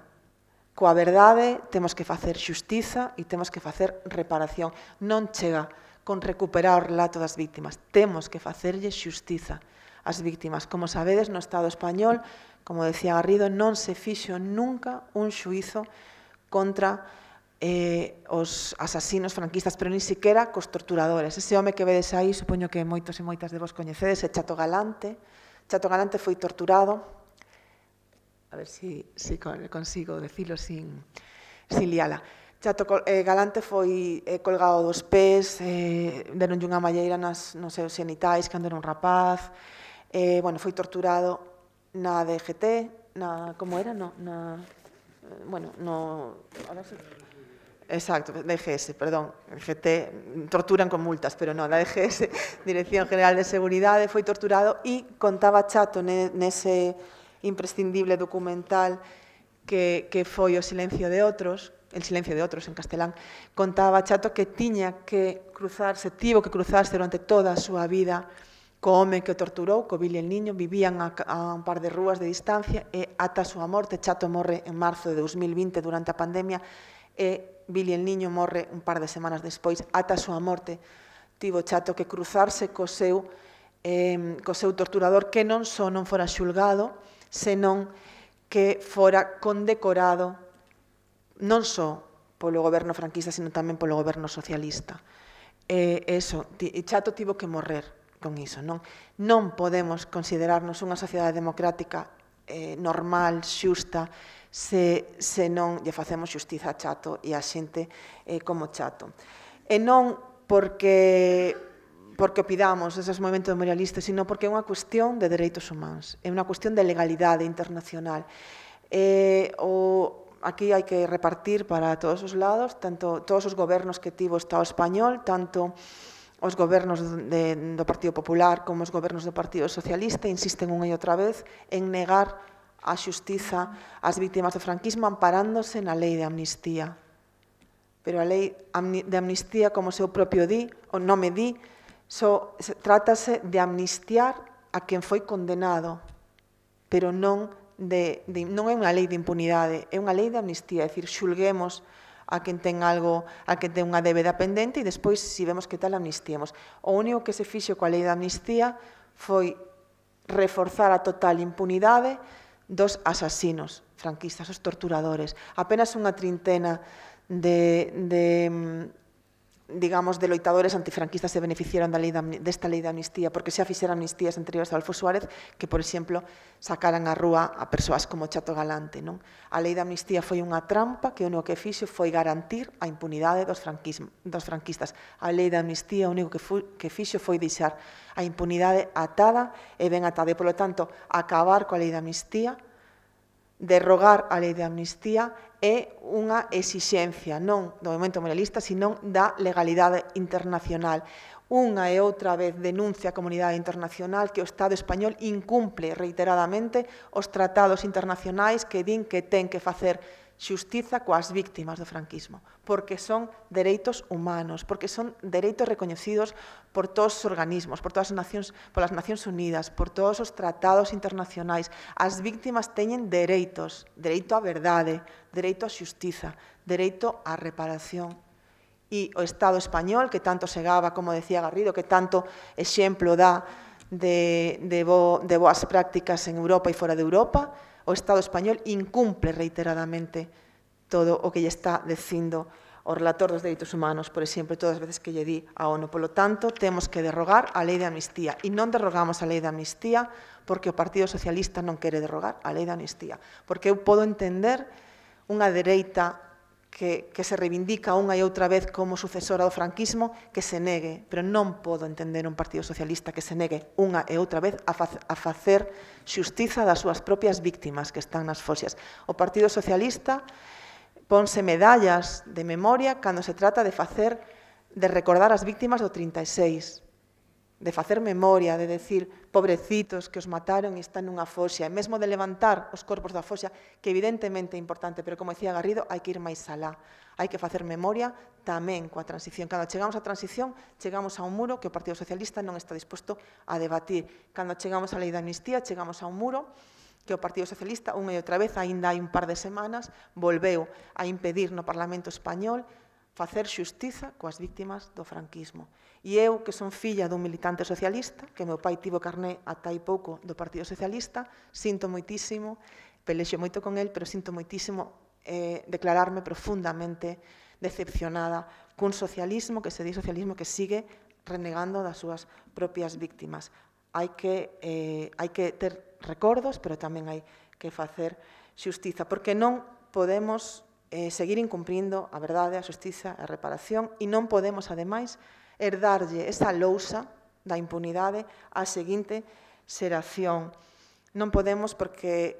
Coa verdade temos que facer xustiza e temos que facer reparación. Non chega con recuperar o relato das víctimas. Temos que facerlle xustiza ás víctimas. Como sabedes, no Estado español, como decía Garrido, non se fixo nunca un xuizo contra eh, os asasinos franquistas, pero ni siquiera cos torturadores. Ese home que vedes aí, supoño que moitos e moitas de vos coñecedes, é Chato Galante. Chato Galante foi torturado, a ver se si, si consigo decilo sin, sin liala. Chato eh, Galante foi eh, colgado dos pés, eh, deron unha malleira nas, nos seus genitais cando era un rapaz, eh, bueno, foi torturado na DGT, na, como era? No, na, eh, bueno, no, ahora sí. Exacto, DGS, perdón, GT, torturan con multas, pero non, a DGS, Dirección General de Seguridade, foi torturado e contaba Chato nese imprescindible documental que, que foi o silencio de outros, el silencio de outros en castelán, contaba Chato que tiña que cruzarse, tivo que cruzarse durante toda a súa vida co home que o torturou, co Billy el Niño, vivían a, a un par de rúas de distancia e ata a súa morte, Chato morre en marzo de 2020 durante a pandemia, e Billy el niño morre un par de semanas despois, ata a súa morte, tivo chato que cruzarse co seu, eh, co seu torturador que non só non fora xulgado, senón que fora condecorado non só polo goberno franquista, sino tamén polo goberno socialista. E eh, eso, Chato tivo que morrer con iso, non? Non podemos considerarnos unha sociedade democrática eh, normal, xusta, se, se non lle facemos xustiza a Chato e a xente eh, como Chato. E non porque porque opidamos esos movimentos memorialistas, sino porque é unha cuestión de dereitos humanos, é unha cuestión de legalidade internacional. Eh, o, aquí hai que repartir para todos os lados, tanto todos os gobernos que tivo o Estado español, tanto os gobernos de, do Partido Popular como os gobernos do Partido Socialista insisten unha e outra vez en negar a xustiza ás vítimas do franquismo amparándose na lei de amnistía. Pero a lei de amnistía, como o seu propio di, o nome di, só so, trátase de amnistiar a quen foi condenado, pero non de, de, non é unha lei de impunidade, é unha lei de amnistía, é dicir, xulguemos a quen ten algo, a quen ten unha débeda pendente e despois si vemos que tal amnistiemos. O único que se fixo coa lei de amnistía foi reforzar a total impunidade dos asasinos franquistas, os torturadores. Apenas unha trintena de, de mm, digamos, de loitadores antifranquistas se beneficiaron da lei de, desta lei de amnistía, porque xa fixeran amnistías anteriores a Alfonso Suárez que, por exemplo, sacaran a rúa a persoas como Chato Galante. Non? A lei de amnistía foi unha trampa que o único que fixo foi garantir a impunidade dos, dos franquistas. A lei de amnistía o único que, fu, que fixo foi deixar a impunidade atada e ben atada. E, polo tanto, acabar coa lei de amnistía derrogar a lei de amnistía é unha exixencia, non do movimento moralista, sino da legalidade internacional. Unha e outra vez denuncia a comunidade internacional que o Estado español incumple reiteradamente os tratados internacionais que din que ten que facer xustiza coas víctimas do franquismo, porque son dereitos humanos, porque son dereitos recoñecidos por todos os organismos, por todas as nacións, polas Nacións Unidas, por todos os tratados internacionais. As víctimas teñen dereitos, dereito á verdade, dereito á xustiza, dereito á reparación e o Estado español, que tanto segaba, como decía Garrido, que tanto exemplo dá de, de, bo, de boas prácticas en Europa e fora de Europa, o Estado español incumple reiteradamente todo o que lle está dicindo o relator dos dereitos humanos, por exemplo, todas as veces que lle di a ONU. Polo tanto, temos que derrogar a lei de amnistía e non derrogamos a lei de amnistía porque o Partido Socialista non quere derrogar a lei de amnistía, porque eu podo entender unha dereita que, que se reivindica unha e outra vez como sucesora do franquismo, que se negue, pero non podo entender un Partido Socialista que se negue unha e outra vez a, fa, a facer xustiza das súas propias víctimas que están nas fosias. O Partido Socialista ponse medallas de memoria cando se trata de facer de recordar as víctimas do 36, de facer memoria, de decir, pobrecitos que os mataron e están nunha foxa, e mesmo de levantar os corpos da foxa, que evidentemente é importante, pero como decía Garrido, hai que ir máis alá. Hai que facer memoria tamén coa transición. Cando chegamos á transición, chegamos a un muro que o Partido Socialista non está disposto a debatir. Cando chegamos á lei da amnistía, chegamos a un muro que o Partido Socialista, unha e outra vez, aínda hai un par de semanas, volveu a impedir no Parlamento Español facer xustiza coas víctimas do franquismo. E eu, que son filla dun militante socialista, que meu pai tivo carné ata aí pouco do Partido Socialista, sinto moitísimo, pelexo moito con el, pero sinto moitísimo eh, declararme profundamente decepcionada cun socialismo que se di socialismo que sigue renegando das súas propias víctimas. Hai que, eh, hai que ter recordos, pero tamén hai que facer xustiza, porque non podemos eh, seguir incumprindo a verdade, a xustiza, a reparación, e non podemos, ademais, herdarlle esa lousa da impunidade á seguinte xeración. Non podemos porque,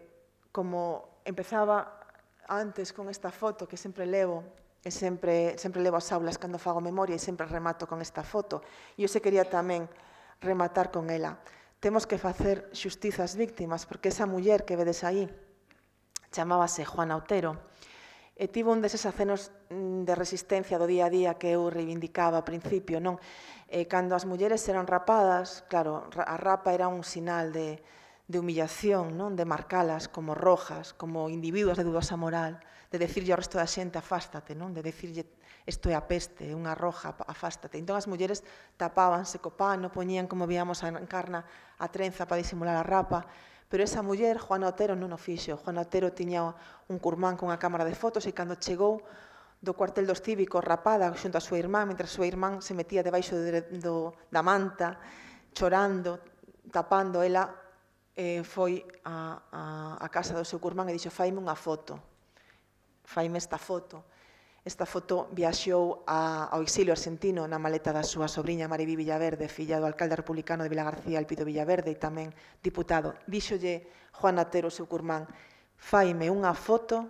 como empezaba antes con esta foto que sempre levo, e sempre, sempre levo as aulas cando fago memoria e sempre remato con esta foto, e eu se quería tamén rematar con ela. Temos que facer xustiza ás víctimas, porque esa muller que vedes aí, chamábase Juana Otero, E eh, tivo un deses acenos mm, de resistencia do día a día que eu reivindicaba ao principio, non? E eh, cando as mulleres eran rapadas, claro, a rapa era un sinal de, de humillación, non? De marcalas como rojas, como individuos de dudosa moral, de decirlle ao resto da xente afástate, non? De decirlle isto é a peste, é unha roja, afástate. Entón as mulleres tapábanse co pano, poñían como víamos a encarna a trenza para disimular a rapa, Pero esa muller, Juan Otero, non o fixo. Juan Otero tiña un curmán con a cámara de fotos e cando chegou do cuartel dos cívicos rapada xunto a súa irmán, mentre a súa irmán se metía debaixo de, do, da manta, chorando, tapando, ela eh, foi a, a, a casa do seu curmán e dixo, faime unha foto, faime esta foto. Esta foto viaxou ao exilio argentino na maleta da súa sobrinha Mariví Villaverde, filla do alcalde republicano de Vila García, Alpido Villaverde, e tamén diputado. Díxolle Juan Atero, seu curmán, faime unha foto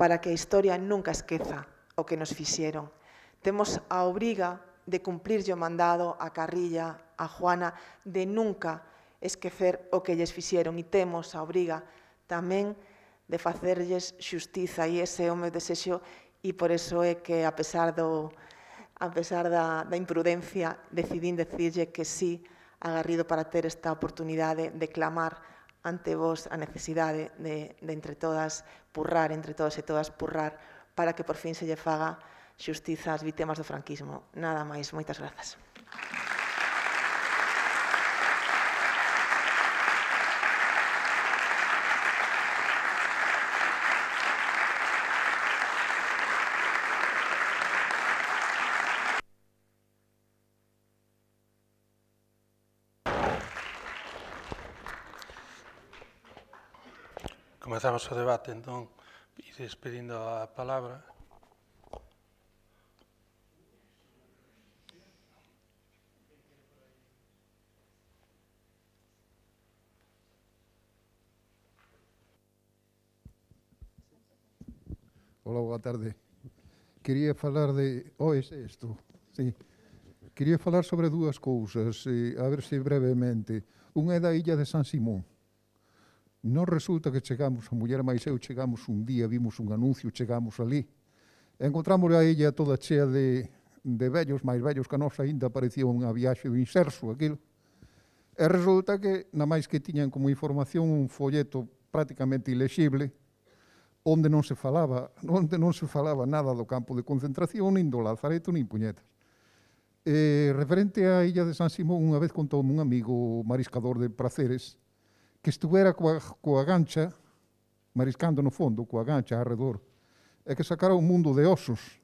para que a historia nunca esqueza o que nos fixeron. Temos a obriga de cumplir o mandado a Carrilla, a Juana, de nunca esquecer o que lles fixeron e temos a obriga tamén de facerlles xustiza e ese é o meu desexo e por eso é que, a pesar, do, a pesar da, da imprudencia, decidín decirlle que sí agarrido para ter esta oportunidade de clamar ante vos a necesidade de, de entre todas purrar, entre todas e todas purrar, para que por fin se lle faga xustiza ás vítimas do franquismo. Nada máis, moitas grazas. comenzamos o debate, entón, ides pedindo a palabra. Ola, boa tarde. Quería falar de... Oh, é isto. Sí. Quería falar sobre dúas cousas, eh, a ver se brevemente. Unha é da illa de San Simón non resulta que chegamos, a muller máis eu chegamos un día, vimos un anuncio, chegamos ali, encontramos a ella toda chea de, de vellos, máis vellos que a nosa, ainda parecía unha viaxe do inserso aquilo. E resulta que, na máis que tiñan como información un folleto prácticamente ilexible, onde non se falaba, onde non se falaba nada do campo de concentración, nin do Lazareto, nin puñetas. Eh, referente á illa de San Simón, unha vez contou un amigo mariscador de praceres, que estuvera coa, coa gancha mariscando no fondo, coa gancha arredor, e que sacara un mundo de osos.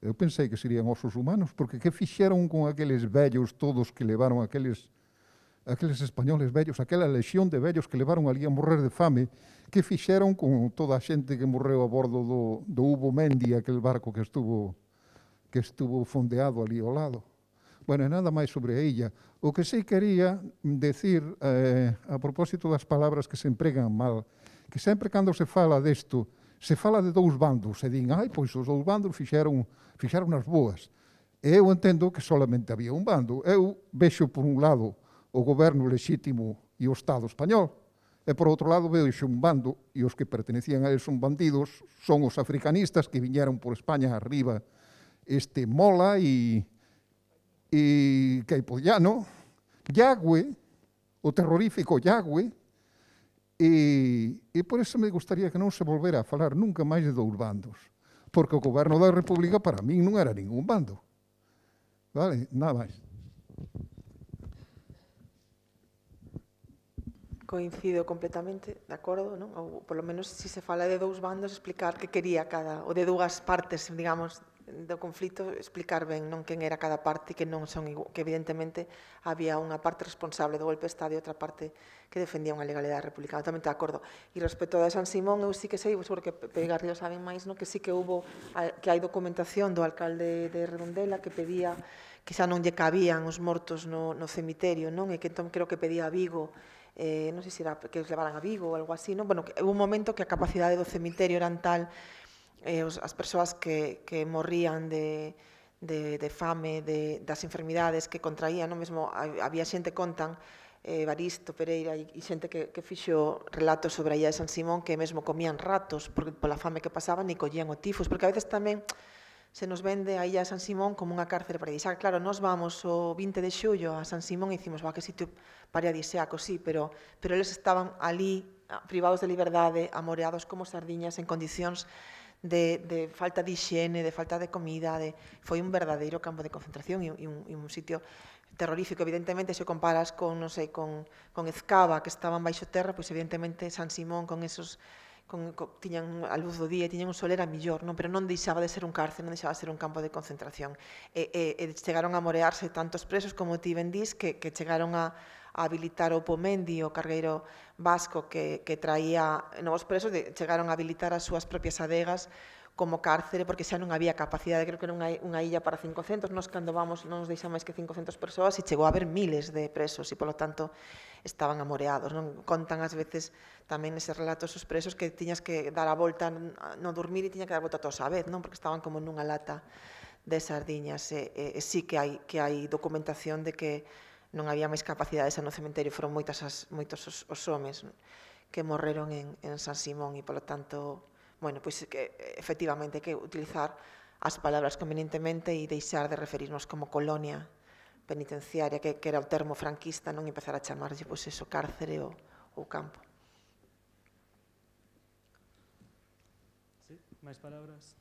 Eu pensei que serían osos humanos, porque que fixeron con aqueles vellos todos que levaron aqueles aqueles españoles vellos, aquela lexión de vellos que levaron ali a morrer de fame, que fixeron con toda a xente que morreu a bordo do, do Hugo Mendi, aquel barco que estuvo que estuvo fondeado ali ao lado. Bueno, nada máis sobre a illa. O que sei quería decir eh, a propósito das palabras que se empregan mal, que sempre cando se fala desto, se fala de dous bandos, e din, ai, pois os dous bandos fixeron, fixeron as boas. E eu entendo que solamente había un bando. Eu vexo por un lado o goberno lexítimo e o Estado español, e por outro lado vexo un bando, e os que pertenecían a eles son bandidos, son os africanistas que viñeron por España arriba este Mola e y caipollano, Yahweh, o terrorífico Yahweh, e, e por eso me gustaría que non se volvera a falar nunca máis de dous bandos, porque o goberno da República para min non era ningún bando. Vale, nada máis. Coincido completamente, de acordo, non? Ou polo menos se si se fala de dous bandos explicar que quería cada, ou de dúas partes, digamos, do conflito explicar ben non quen era cada parte que non son igual, que evidentemente había unha parte responsable do golpe de Estado e outra parte que defendía unha legalidade republicana. Totalmente de acordo. E respecto a San Simón, eu sí que sei, seguro que Pegar Río saben máis, no que sí que hubo, que hai documentación do alcalde de Redondela que pedía que xa non lle cabían os mortos no, no cemiterio, non? E que entón creo que pedía a Vigo eh, non sei se era que os levaran a Vigo ou algo así, non? Bueno, que, un momento que a capacidade do cemiterio eran tal eh, os, as persoas que, que morrían de, de, de fame, de, das enfermidades que contraían, no mesmo había xente contan eh, Baristo, Pereira e, xente que, que fixo relatos sobre a illa de San Simón que mesmo comían ratos por, pola fame que pasaban e collían o tifus, porque a veces tamén se nos vende a illa de San Simón como unha cárcere paradisíaca. Claro, nos vamos o 20 de xullo a San Simón e dicimos, va, que sitio paradisíaco, sí, pero, pero eles estaban ali ah, privados de liberdade, amoreados como sardiñas en condicións de, de falta de higiene, de falta de comida, de, foi un verdadeiro campo de concentración e, e, un, e un sitio terrorífico. Evidentemente, se o comparas con, non sei, con, con Ezcaba, que estaban baixo terra, pois evidentemente San Simón con esos con, con, tiñan a luz do día, tiñan un sol era millor, non? pero non deixaba de ser un cárcel, non deixaba de ser un campo de concentración. E, e, e chegaron a morearse tantos presos como ti ben dis que, que chegaron a, a habilitar o Pomendi, o cargueiro vasco que, que traía novos presos, de, chegaron a habilitar as súas propias adegas como cárcere, porque xa non había capacidade, creo que era unha, unha illa para 500, nos cando vamos non nos deixan máis que 500 persoas e chegou a haber miles de presos e, polo tanto, estaban amoreados. Non contan ás veces tamén ese relatos os presos que tiñas que dar a volta, non dormir e tiña que dar a volta todos a vez, non porque estaban como nunha lata de sardiñas. E, e, e sí que hai, que hai documentación de que non había máis capacidades e no cementerio foron moitas as, moitos os, os homes non? que morreron en, en San Simón e polo tanto, bueno, pois que efectivamente que utilizar as palabras convenientemente e deixar de referirnos como colonia penitenciaria, que, que era o termo franquista, non empezar a chamarlle pois eso cárcere ou, ou campo. Sí, máis palabras?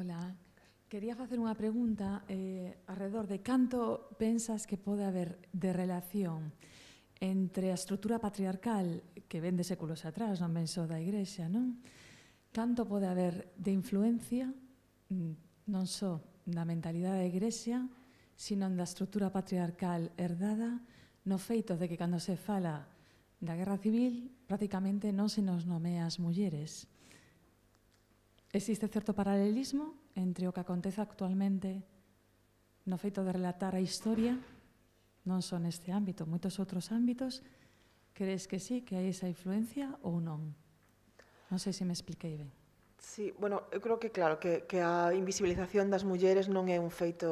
Hola. Quería facer unha pregunta eh, alrededor de canto pensas que pode haber de relación entre a estrutura patriarcal que ven de séculos atrás, non ven só da Igrexa, non? Canto pode haber de influencia mm, non só na mentalidade da Igrexa, sino da estrutura patriarcal herdada no feito de que cando se fala da guerra civil prácticamente non se nos nomea as mulleres. Existe certo paralelismo entre o que acontece actualmente no feito de relatar a historia, non son este ámbito, moitos outros ámbitos, crees que sí, que hai esa influencia ou non? Non sei se me expliquei ben. Sí, bueno, eu creo que claro, que, que a invisibilización das mulleres non é un feito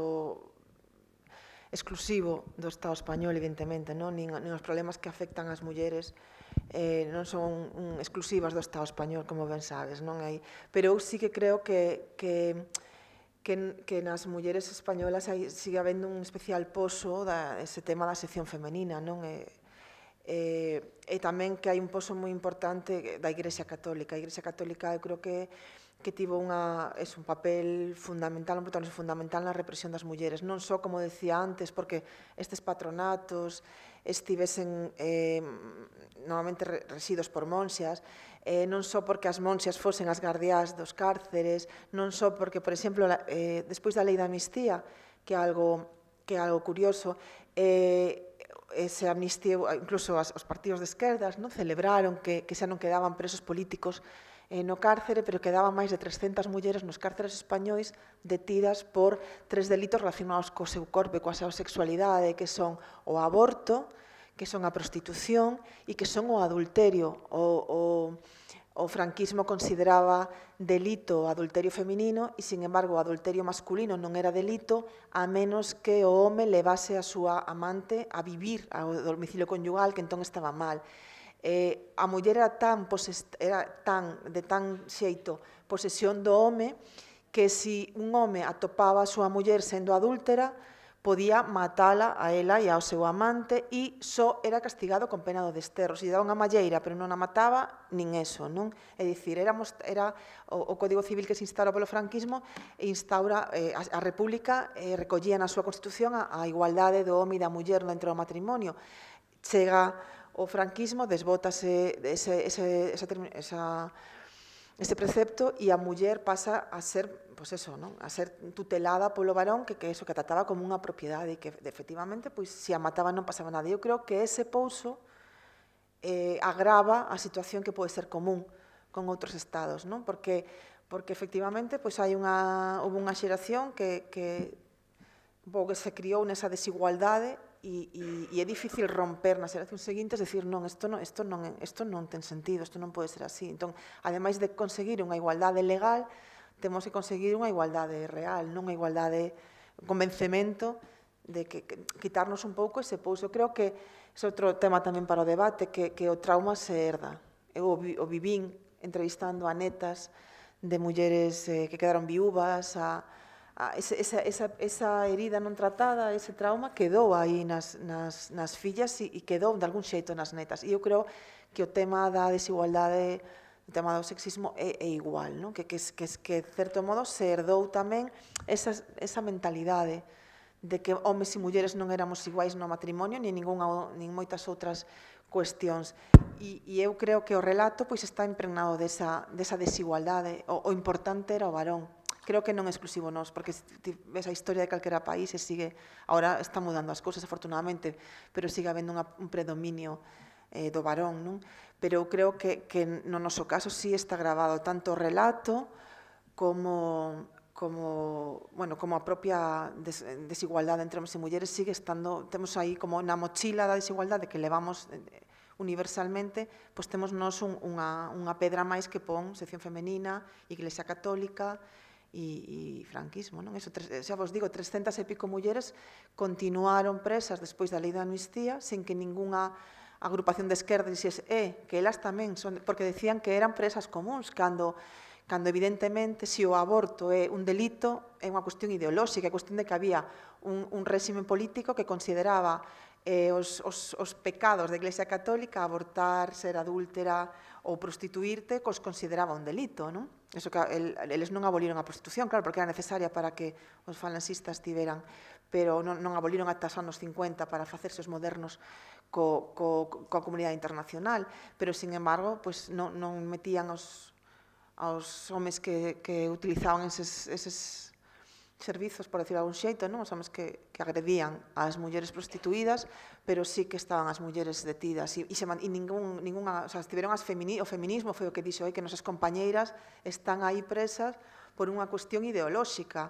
exclusivo do Estado español, evidentemente, non? Nin, nin os problemas que afectan as mulleres eh, non son un, exclusivas do Estado español, como ben sabes, non hai, pero eu sí que creo que, que que, que nas mulleres españolas hai, sigue habendo un especial pozo da ese tema da sección femenina, non? E, e, e tamén que hai un pozo moi importante da Igrexa Católica. A Igrexa Católica eu creo que que tivo unha, é un papel fundamental, un protagonismo fundamental na represión das mulleres, non só, como decía antes, porque estes patronatos, estivesen eh, normalmente residos por monxas, eh, non só porque as monxas fosen as gardeás dos cárceres, non só porque, por exemplo, eh, despois da lei da amnistía, que é algo, que é algo curioso, eh, se amnistiou, incluso as, os partidos de esquerdas non celebraron que, que xa non quedaban presos políticos eh, no cárcere, pero quedaban máis de 300 mulleres nos cárceres españois detidas por tres delitos relacionados co seu corpo e coa súa sexualidade, que son o aborto, que son a prostitución e que son o adulterio. O, o, o franquismo consideraba delito o adulterio feminino e, sin embargo, o adulterio masculino non era delito a menos que o home levase a súa amante a vivir ao domicilio conyugal, que entón estaba mal eh, a muller era tan, era tan de tan xeito posesión do home que se si un home atopaba a súa muller sendo adúltera, podía matala a ela e ao seu amante e só era castigado con pena do desterro. Se daba unha malleira, pero non a mataba, nin eso, non? É dicir, éramos, era o, o Código Civil que se instaura polo franquismo e instaura eh, a, a República eh, recollía na súa Constitución a, a igualdade do home e da muller dentro do matrimonio. Chega o franquismo desbótase ese, ese, esa, esa, ese precepto e a muller pasa a ser, pois pues eso, non? a ser tutelada polo varón que, que eso que trataba como unha propiedade e que efectivamente pois se a mataba non pasaba nada. Eu creo que ese pouso eh, agrava a situación que pode ser común con outros estados, non? Porque porque efectivamente pois hai unha houve unha xeración que que un pouco que se criou nesa desigualdade e, e, e é difícil romper nas xeración seguintes decir, non, isto non, isto non, isto non ten sentido, isto non pode ser así. Entón, ademais de conseguir unha igualdade legal, temos que conseguir unha igualdade real, non unha igualdade convencemento de que, que quitarnos un pouco ese pouso. Creo que é outro tema tamén para o debate, que, que o trauma se herda. Eu o, vi, o vivín entrevistando a netas de mulleres eh, que quedaron viúvas, a, Ah, esa, esa, esa herida non tratada, ese trauma, quedou aí nas, nas, nas fillas e, e quedou de algún xeito nas netas. E eu creo que o tema da desigualdade, o tema do sexismo é, é igual, non? Que, que, que, que, certo modo, se herdou tamén esa, esa mentalidade de que homes e mulleres non éramos iguais no matrimonio, nin, ninguna, nin moitas outras cuestións. E, e eu creo que o relato pois está impregnado desa, desa desigualdade. O, o importante era o varón, creo que non é exclusivo nos, porque ves a historia de calquera país e sigue, ahora está mudando as cousas afortunadamente, pero sigue habendo unha, un predominio eh, do varón, non? Pero creo que, que no noso caso sí está grabado tanto o relato como como, bueno, como a propia des, desigualdade entre homens e mulleres sigue estando, temos aí como na mochila da desigualdade que levamos eh, universalmente, pois temos nós un, unha, unha pedra máis que pon sección femenina, Iglesia Católica, e, e franquismo. Non? Eso, tres, xa vos digo, 300 e pico mulleres continuaron presas despois da lei da amnistía sen que ningunha agrupación de esquerda dixese eh, que elas tamén son... Porque decían que eran presas comuns, cando, cando evidentemente se o aborto é un delito, é unha cuestión ideolóxica, é cuestión de que había un, un réxime político que consideraba eh, os, os, os pecados da Iglesia Católica, abortar, ser adúltera, ou prostituírte, cos consideraba un delito, non? Eso que el, eles non aboliron a prostitución, claro, porque era necesaria para que os falancistas tiveran, pero non, non aboliron ata os anos 50 para facerse os modernos co, co, coa comunidade internacional, pero, sin embargo, pues, non, non metían os, aos homes que, que utilizaban eses, eses servizos, por de algún xeito, non? Os homens que, que agredían ás mulleres prostituídas, pero sí que estaban as mulleres detidas e, e, se, e ningún, ninguna, o sea, estiveron as femini, o feminismo foi o que dixo, eh, que nosas compañeiras están aí presas por unha cuestión ideolóxica,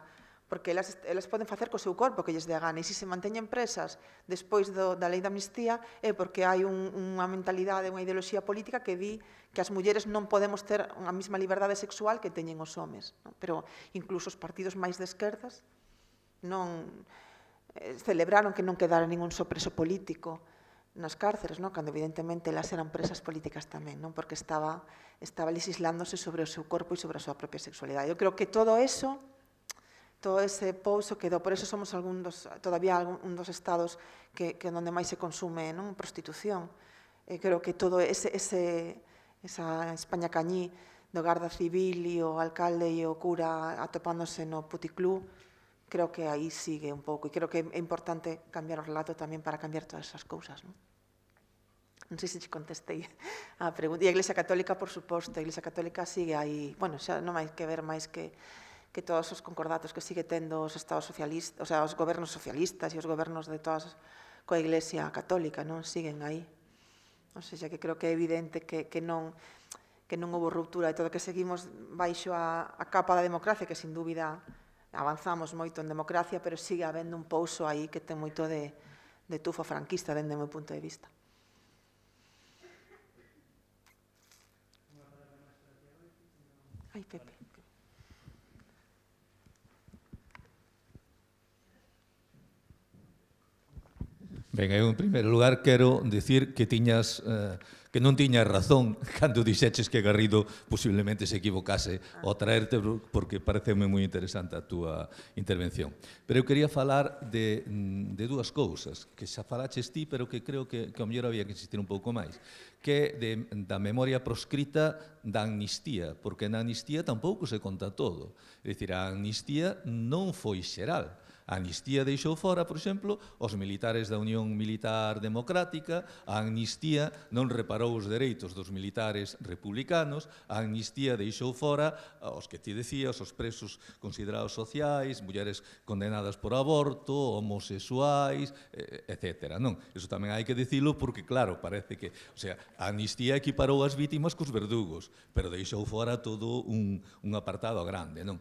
porque elas, elas poden facer co seu corpo que lles dé gana, e se se manteñen presas despois do, da lei da amnistía é porque hai un, unha mentalidade, unha ideoloxía política que di que as mulleres non podemos ter a mesma liberdade sexual que teñen os homes. Non? Pero incluso os partidos máis de esquerdas non eh, celebraron que non quedara ningún sopreso político nas cárceres, non? cando evidentemente elas eran presas políticas tamén, non? porque estaba, estaba legislándose sobre o seu corpo e sobre a súa propia sexualidade. Eu creo que todo eso todo ese pouso que do, por eso somos algún dos, todavía algún un dos estados que, que onde máis se consume non prostitución. Eh, creo que todo ese, ese esa España cañí do Garda Civil e o alcalde e o cura atopándose no puticlub, creo que aí sigue un pouco e creo que é importante cambiar o relato tamén para cambiar todas esas cousas. Non? Non sei se te contestei a pregunta. E a Iglesia Católica, por suposto, a Iglesia Católica sigue aí, bueno, xa non hai que ver máis que que todos os concordatos que sigue tendo os estados socialistas, o sea, os gobernos socialistas e os gobernos de todas coa Iglesia Católica, non siguen aí. O sea, que creo que é evidente que, que non que non houve ruptura e todo que seguimos baixo a, a capa da democracia, que sin dúbida avanzamos moito en democracia, pero sigue habendo un pouso aí que ten moito de, de tufo franquista dende o meu punto de vista. Ai, Pepe. Ben, eu en primeiro lugar quero dicir que tiñas eh, que non tiñas razón cando dixeches que Garrido posiblemente se equivocase ao traerte porque pareceume moi interesante a túa intervención. Pero eu quería falar de, mm, de dúas cousas que xa falaches ti, pero que creo que, que o mellor había que insistir un pouco máis, que de, da memoria proscrita da amnistía, porque na amnistía tampouco se conta todo. É dicir, a amnistía non foi xeral, A amnistía deixou fora, por exemplo, os militares da Unión Militar Democrática, a amnistía non reparou os dereitos dos militares republicanos, a amnistía deixou fora os que ti decías, os presos considerados sociais, mulleres condenadas por aborto, homosexuais, etc. Non, iso tamén hai que dicilo porque, claro, parece que, o sea, a amnistía equiparou as vítimas cos verdugos, pero deixou fora todo un, un apartado grande, non?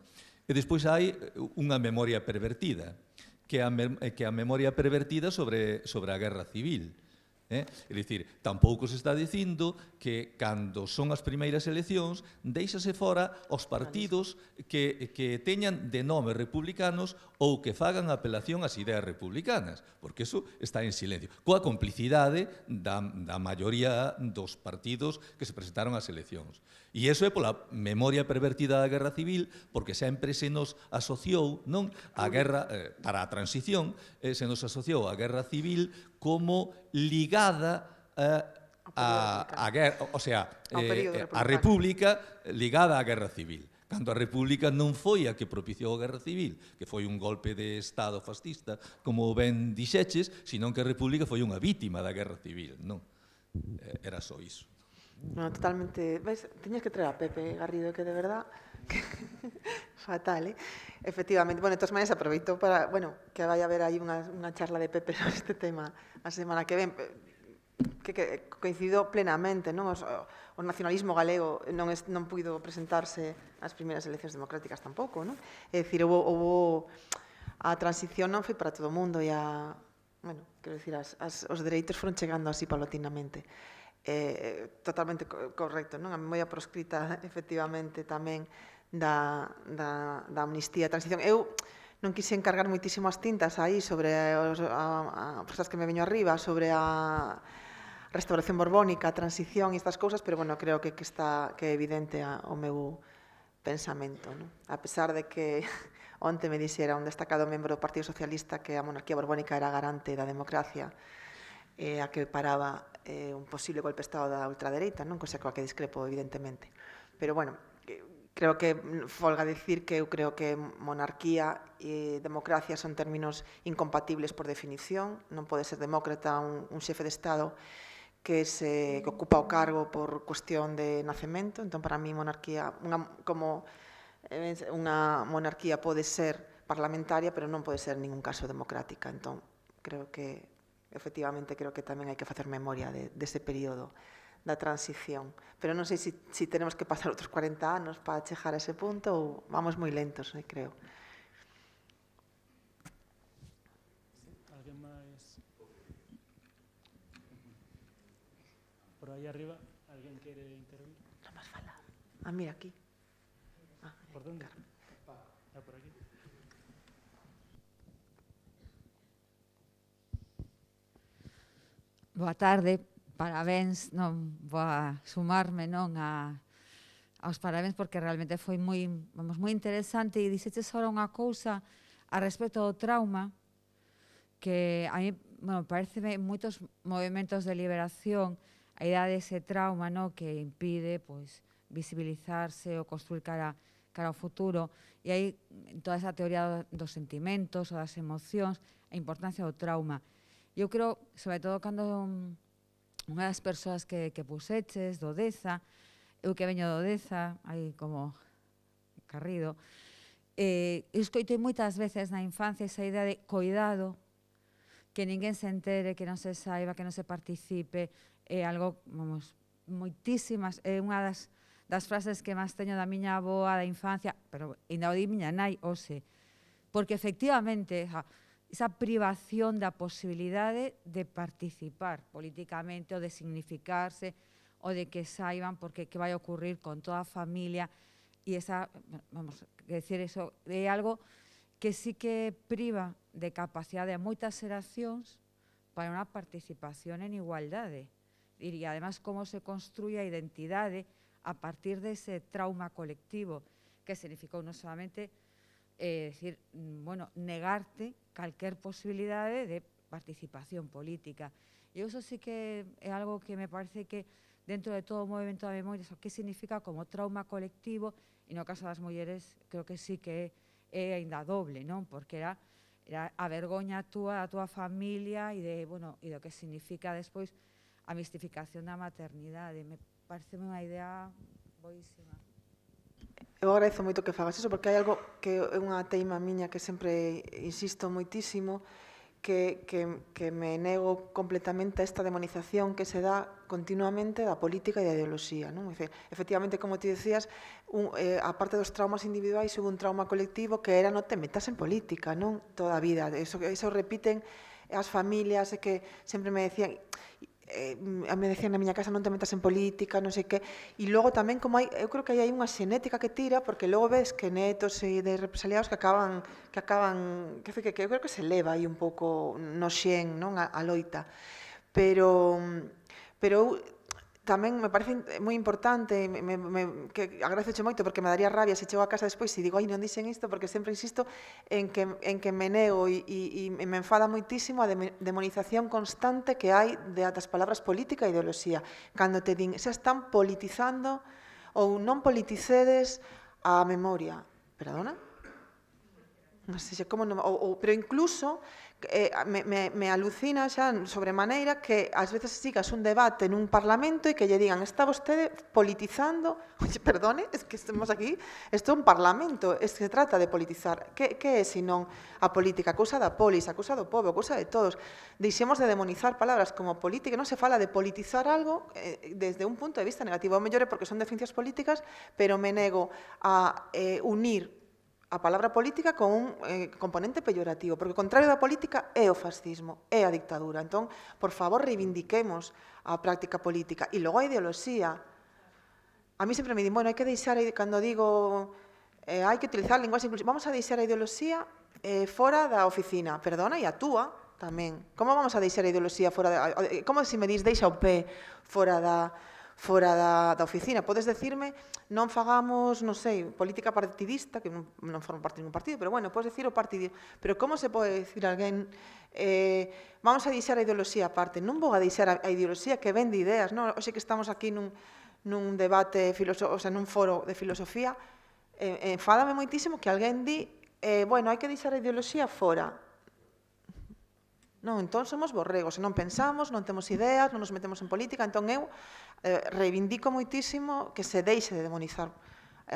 E despois hai eh, unha memoria pervertida, que a, que a memoria pervertida sobre, sobre a guerra civil. Eh? É dicir, tampouco se está dicindo que cando son as primeiras eleccións deixase fora os partidos que, que teñan de nome republicanos ou que fagan apelación ás ideas republicanas, porque eso está en silencio, coa complicidade da, da maioría dos partidos que se presentaron ás eleccións. E iso é pola memoria pervertida da Guerra Civil, porque sempre se nos asociou non a guerra eh, para a transición, eh, se nos asociou a Guerra Civil como ligada eh, a, a guerra, o sea, eh, eh, a República ligada á Guerra Civil cando a República non foi a que propiciou a Guerra Civil, que foi un golpe de Estado fascista, como ben dixeches, senón que a República foi unha vítima da Guerra Civil, non? Eh, era só iso. No, totalmente. ves, tiñes que traer a Pepe Garrido, que de verdad que, fatal, eh? Efectivamente. Bueno, de todas maneras, aproveito para, bueno, que vai haber aí unha, unha charla de Pepe sobre este tema a semana que ven que, que coincido plenamente, non? Os, o nacionalismo galego non, es, non puido presentarse ás primeiras eleccións democráticas tampouco, non? É dicir, houve, houve a transición non foi para todo o mundo e a, bueno, quero dicir, as, as, os dereitos foron chegando así paulatinamente eh, totalmente correcto, non? A memoria proscrita, efectivamente, tamén da, da, da amnistía, transición. Eu non quise encargar moitísimo as tintas aí sobre os, a, a, a que me veño arriba, sobre a restauración borbónica, a transición e estas cousas, pero, bueno, creo que, que está que é evidente a, o meu pensamento. Non? A pesar de que onte me dixera un destacado membro do Partido Socialista que a monarquía borbónica era garante da democracia, e eh, a que paraba eh, un posible golpe de Estado da ultradereita, non cosa coa que discrepo, evidentemente. Pero, bueno, creo que folga decir que eu creo que monarquía e democracia son términos incompatibles por definición. Non pode ser demócrata un, un xefe de Estado que se que ocupa o cargo por cuestión de nacemento, entón para mí monarquía unha como eh, unha monarquía pode ser parlamentaria, pero non pode ser en ningún caso democrática. Entón, creo que efectivamente creo que también hay que hacer memoria de, ese periodo, de la transición. Pero no sé si, tenemos que pasar otros 40 años para chejar ese punto o vamos muy lentos, eh, creo. alguien más Por ahí arriba, alguien quiere intervenir no más fala. Ah, mira, aquí. Ah, Por Boa tarde, parabéns, non vou a sumarme non a aos parabéns porque realmente foi moi, vamos, moi interesante e dixetes ahora unha cousa a respecto do trauma que a mí, bueno, pareceme moitos movimentos de liberación a idea dese trauma, no, que impide pois visibilizarse ou construir cara cara ao futuro e aí toda esa teoría dos sentimentos ou das emocións, a importancia do trauma. Eu creo, sobre todo, cando mm, unha das persoas que, que puseches, do Deza, eu que veño do Deza, aí como carrido, eh, escoitei moitas veces na infancia esa idea de cuidado, que ninguén se entere, que non se saiba, que non se participe, é eh, algo, vamos, moitísimas, é eh, unha das, das frases que máis teño da miña aboa da infancia, pero ainda o di miña nai, ose, porque efectivamente, ja, esa privación de posibilidades de participar políticamente o de significarse o de que saiban porque qué va a ocurrir con toda familia y esa, vamos, a decir eso, de algo que sí que priva de capacidad de muchas xeracións para una participación en igualdad. Y además cómo se construye a a partir de ese trauma colectivo que significó no solamente eh, decir, mm, bueno, negarte cualquier posibilidad de participación política. Y eso sí que es algo que me parece que dentro de todo movimiento de memoria, ¿qué significa como trauma colectivo? Y no caso de las mujeres, creo que sí que es ainda doble, no, Porque era era a vergoña tu familia y de, bueno, y lo que significa después a mistificación la maternidad. Me parece una idea boísima. Eu agradezo moito que fagas iso, porque hai algo que é unha teima miña que sempre insisto moitísimo, que, que, que me nego completamente a esta demonización que se dá continuamente da política e da ideoloxía. Non? Dice, efectivamente, como ti decías, un, eh, aparte dos traumas individuais, hubo un trauma colectivo que era non te metas en política, non? Toda a vida. Eso, eso repiten as familias e que sempre me decían eh, a me decían na miña casa non te metas en política, non sei que, e logo tamén como hai, eu creo que hai, unha xenética que tira porque logo ves que netos e de represaliados que acaban que acaban, que, que, que eu creo que se leva aí un pouco no xen, non, a, a loita. Pero pero eu tamén me parece moi importante, me, me, que agradezoche moito porque me daría rabia se chego a casa despois e digo, ai, non dixen isto, porque sempre insisto en que, en que me nego e, e, e me enfada moitísimo a demonización constante que hai de atas palabras política e ideoloxía. Cando te din, se están politizando ou non politicedes a memoria. Perdona? non sei se como non, ou, ou, pero incluso eh, me, me, me alucina xa sobre maneira que ás veces sigas un debate nun parlamento e que lle digan está vostede politizando Oye, perdone, es que estemos aquí isto é un parlamento, es que se trata de politizar que, que é senón a política cousa da polis, a cousa do povo, cousa de todos deixemos de demonizar palabras como política non se fala de politizar algo eh, desde un punto de vista negativo, ou mellore porque son deficiencias políticas pero me nego a eh, unir a palabra política con un eh, componente peyorativo, porque o contrario da política é o fascismo, é a dictadura. Entón, por favor, reivindiquemos a práctica política. E logo a ideoloxía. A mí sempre me din, bueno, hai que deixar, cando digo, eh, hai que utilizar linguaxe inclusiva, vamos a deixar a ideoloxía eh, fora da oficina, perdona, e a túa tamén. Como vamos a deixar a ideoloxía fora da... Eh, como se me dis, deixa o pé fora da fora da, da oficina. Podes decirme, non fagamos, non sei, política partidista, que non, non formo parte de ningún partido, pero bueno, podes decir o partido. Pero como se pode decir alguén, eh, vamos a deixar a ideoloxía aparte? Non vou a deixar a, a ideoloxía que vende ideas, non? Oxe que estamos aquí nun, nun debate, o sea, nun foro de filosofía, eh, enfádame moitísimo que alguén di, eh, bueno, hai que deixar a ideoloxía fora, Non, entón somos borregos, e non pensamos, non temos ideas, non nos metemos en política, entón eu eh, reivindico moitísimo que se deixe de demonizar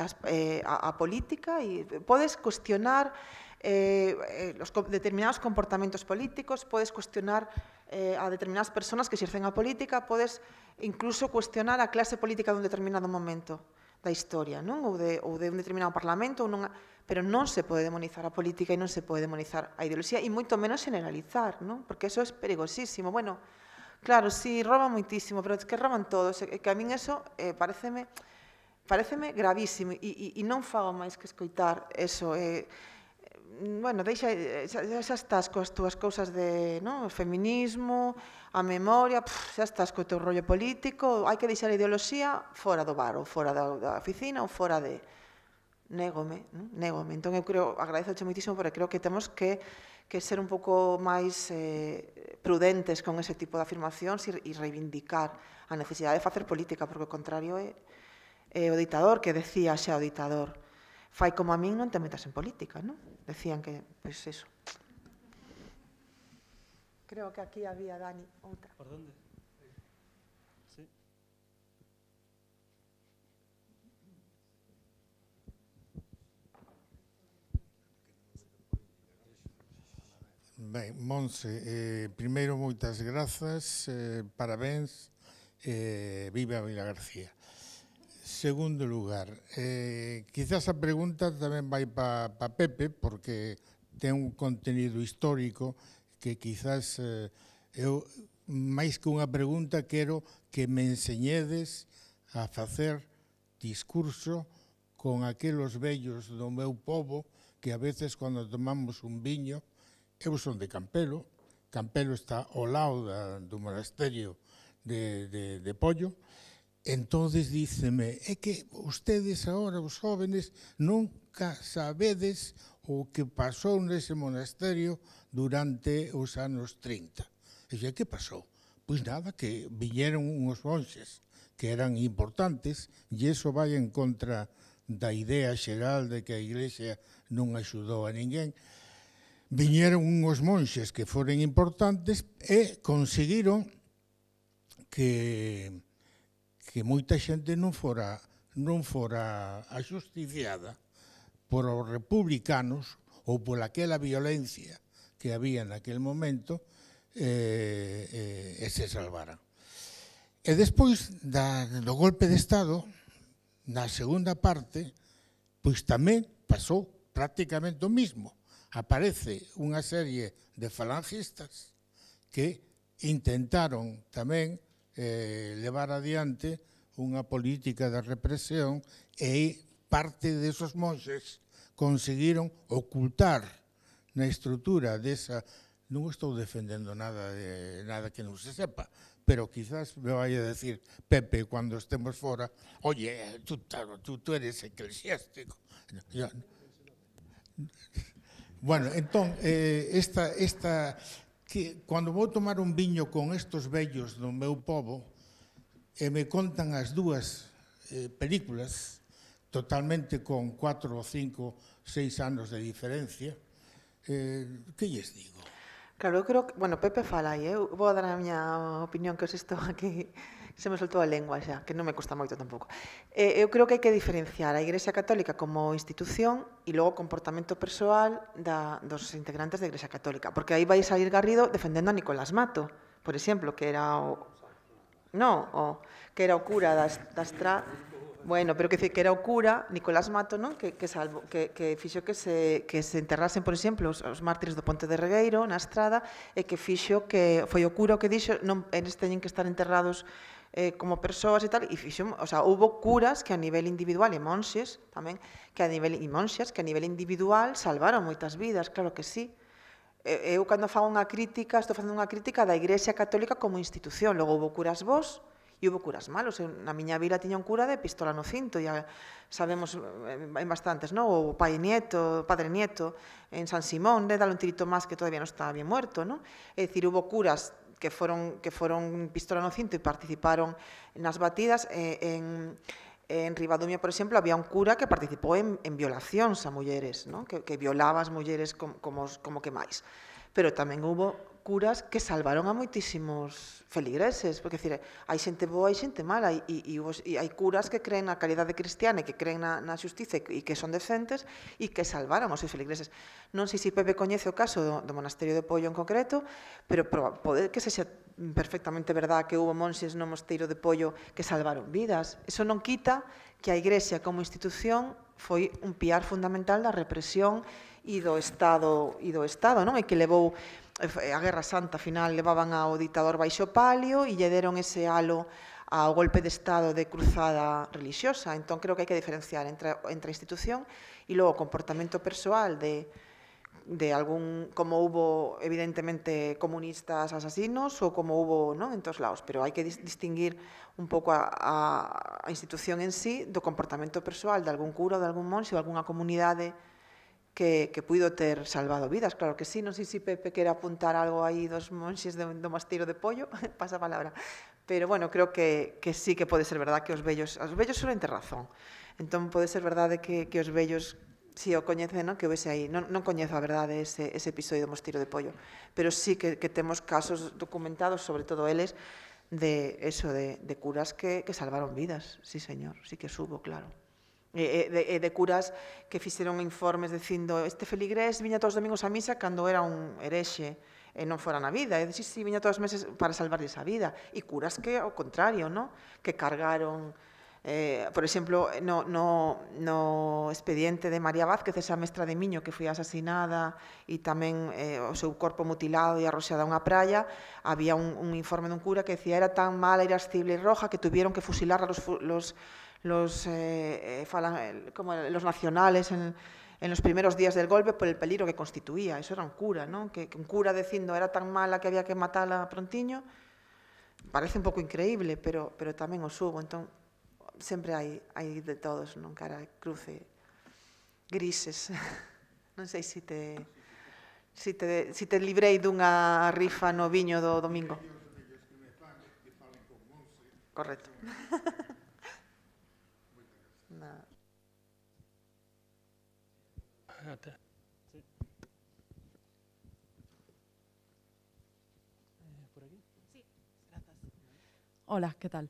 as, eh, a, a política e podes cuestionar eh, eh, los determinados comportamentos políticos, podes cuestionar eh, a determinadas personas que xercen a política, podes incluso cuestionar a clase política dun determinado momento da historia, non? Ou de, ou de un determinado parlamento, ou non, pero non se pode demonizar a política e non se pode demonizar a ideoloxía, e moito menos generalizar, non? Porque eso é perigosísimo. Bueno, claro, sí, roban moitísimo, pero es que roban todos, e que a min eso eh, pareceme, pareceme gravísimo, e, e, e non fago máis que escoitar eso, eh, bueno, deixa eh, xa, xa estás coas túas cousas de, no, o feminismo, a memoria, pff, xa estás co teu rollo político, hai que deixar a ideoloxía fora do bar, ou fora da, da oficina, ou fora de négome, non? négome. Entón eu creo, xa moitísimo porque creo que temos que que ser un pouco máis eh, prudentes con ese tipo de afirmacións e, e reivindicar a necesidade de facer política, porque o contrario é, é o ditador que decía xa o ditador fai como a min non te metas en política, non? Decían que, pois pues, eso. Creo que aquí había, Dani, outra. Por donde? Sí. Ben, Monse, eh, primeiro moitas grazas, eh, parabéns, eh, viva Vila García segundo lugar, eh, quizás a pregunta tamén vai pa, pa Pepe, porque ten un contenido histórico que quizás eh, eu, máis que unha pregunta, quero que me enseñedes a facer discurso con aquelos vellos do meu povo que a veces cando tomamos un viño, eu son de Campelo, Campelo está ao lado da, do monasterio de, de, de Pollo, Entonces díceme, é que ustedes agora, os jóvenes, nunca sabedes o que pasou nese monasterio durante os anos 30. E xa que pasou? Pois nada, que viñeron uns monxes que eran importantes e iso vai en contra da idea xeral de que a Iglesia non axudou a ninguén. Viñeron uns monxes que foren importantes e conseguiron que que moita xente non fora non fora axusticiada por os republicanos ou por aquela violencia que había aquel momento eh, eh, e se salvara. E despois da, do golpe de Estado, na segunda parte, pois tamén pasou prácticamente o mismo. Aparece unha serie de falangistas que intentaron tamén eh, levar adiante unha política de represión e parte desos monxes conseguiron ocultar na estrutura desa non estou defendendo nada de nada que non se sepa, pero quizás me vai a decir Pepe cando estemos fora, "Oye, tú tú, tú eres eclesiástico." bueno, entón eh, esta esta que cando vou tomar un viño con estos vellos do meu povo e me contan as dúas eh, películas totalmente con 4 ou 5, 6 anos de diferencia, eh, que lles digo? Claro, eu creo que, bueno, Pepe fala eh? eu vou dar a miña opinión que os estou aquí se me soltou a lengua xa, que non me custa moito tampouco. Eh, eu creo que hai que diferenciar a Igrexa Católica como institución e logo o comportamento persoal da, dos integrantes da Igrexa Católica, porque aí vai salir Garrido defendendo a Nicolás Mato, por exemplo, que era o... No, o que era o cura das, das tra... Bueno, pero que que era o cura Nicolás Mato, non? Que, que, salvo, que, que fixo que se, que se enterrasen, por exemplo, os, os mártires do Ponte de Regueiro, na estrada, e que fixo que foi o cura o que dixo non, eles teñen que estar enterrados eh, como persoas e tal, e fixo, o sea, houve curas que a nivel individual e monxes tamén, que a nivel e monxas que a nivel individual salvaron moitas vidas, claro que sí. Eu cando fago unha crítica, estou facendo unha crítica da Igrexa Católica como institución, logo houve curas vos, e houve curas malos. Na miña vila tiña un cura de pistola no cinto, e sabemos en eh, bastantes, non? O pai nieto, padre nieto, en San Simón, de dalo un tirito máis que todavía non está bien muerto, non? É dicir, houve curas que foron, que foron pistola no cinto e participaron nas batidas eh, en, en Ribadumia, por exemplo, había un cura que participou en, en violacións a mulleres, ¿no? que, que violaba as mulleres como, como, como que máis. Pero tamén hubo curas que salvaron a moitísimos feligreses, porque decir, hai xente boa e xente mala, e, e, e hai curas que creen na calidade cristiana e que creen na, na xustiza e que son decentes e que salvaron os seus feligreses. Non sei se Pepe coñece o caso do, do monasterio de Pollo en concreto, pero pro, pode que sexa perfectamente verdad que houve monxes no mosteiro de Pollo que salvaron vidas. Eso non quita que a Igrexa como institución foi un piar fundamental da represión e do Estado e do Estado, non? E que levou Eh, a Guerra Santa final levaban ao ditador baixo palio e lle deron ese halo ao golpe de Estado de cruzada religiosa. Entón, creo que hai que diferenciar entre, entre a institución e logo o comportamento persoal de, de algún, como hubo evidentemente comunistas asasinos ou como hubo ¿no? en todos lados, pero hai que distinguir un pouco a, a, a institución en sí do comportamento persoal de algún cura, de algún monxe ou algunha comunidade que, que puido ter salvado vidas, claro que sí, non sei se Pepe quere apuntar algo aí dos monxes de, do mastiro de Pollo, pasa a palabra, pero bueno, creo que, que sí que pode ser verdad que os vellos, os vellos son ter razón, entón pode ser verdade que, que os vellos si o coñecen, non? que houvese aí, non, non coñezo a verdade ese, ese episodio do Mosteiro de Pollo, pero sí que, que temos casos documentados, sobre todo eles, de eso, de, de curas que, que salvaron vidas, sí señor, sí que subo, claro e, de, e de curas que fixeron informes dicindo este feligrés viña todos os domingos a misa cando era un herexe e non fora na vida. E dixi, si, viña todos os meses para salvar esa vida. E curas que, ao contrario, no? que cargaron Eh, por exemplo, no, no, no expediente de María Vázquez, esa mestra de Miño que foi asesinada e tamén eh, o seu corpo mutilado e arroxada a unha praia, había un, un informe dun cura que decía era tan mala, irascible e roja que tuvieron que fusilar a los, los los, eh, eh fala, como los nacionales en, en, los primeros días del golpe por el peligro que constituía. Eso era un cura, ¿no? Que, que un cura diciendo era tan mala que había que matarla prontiño. Parece un pouco increíble, pero, pero tamén os subo. Entón, sempre hai, hai de todos, non cara, cruce, grises. non sei se te, se te, se te librei dunha rifa no viño do domingo. Correcto. I got Ola, que tal?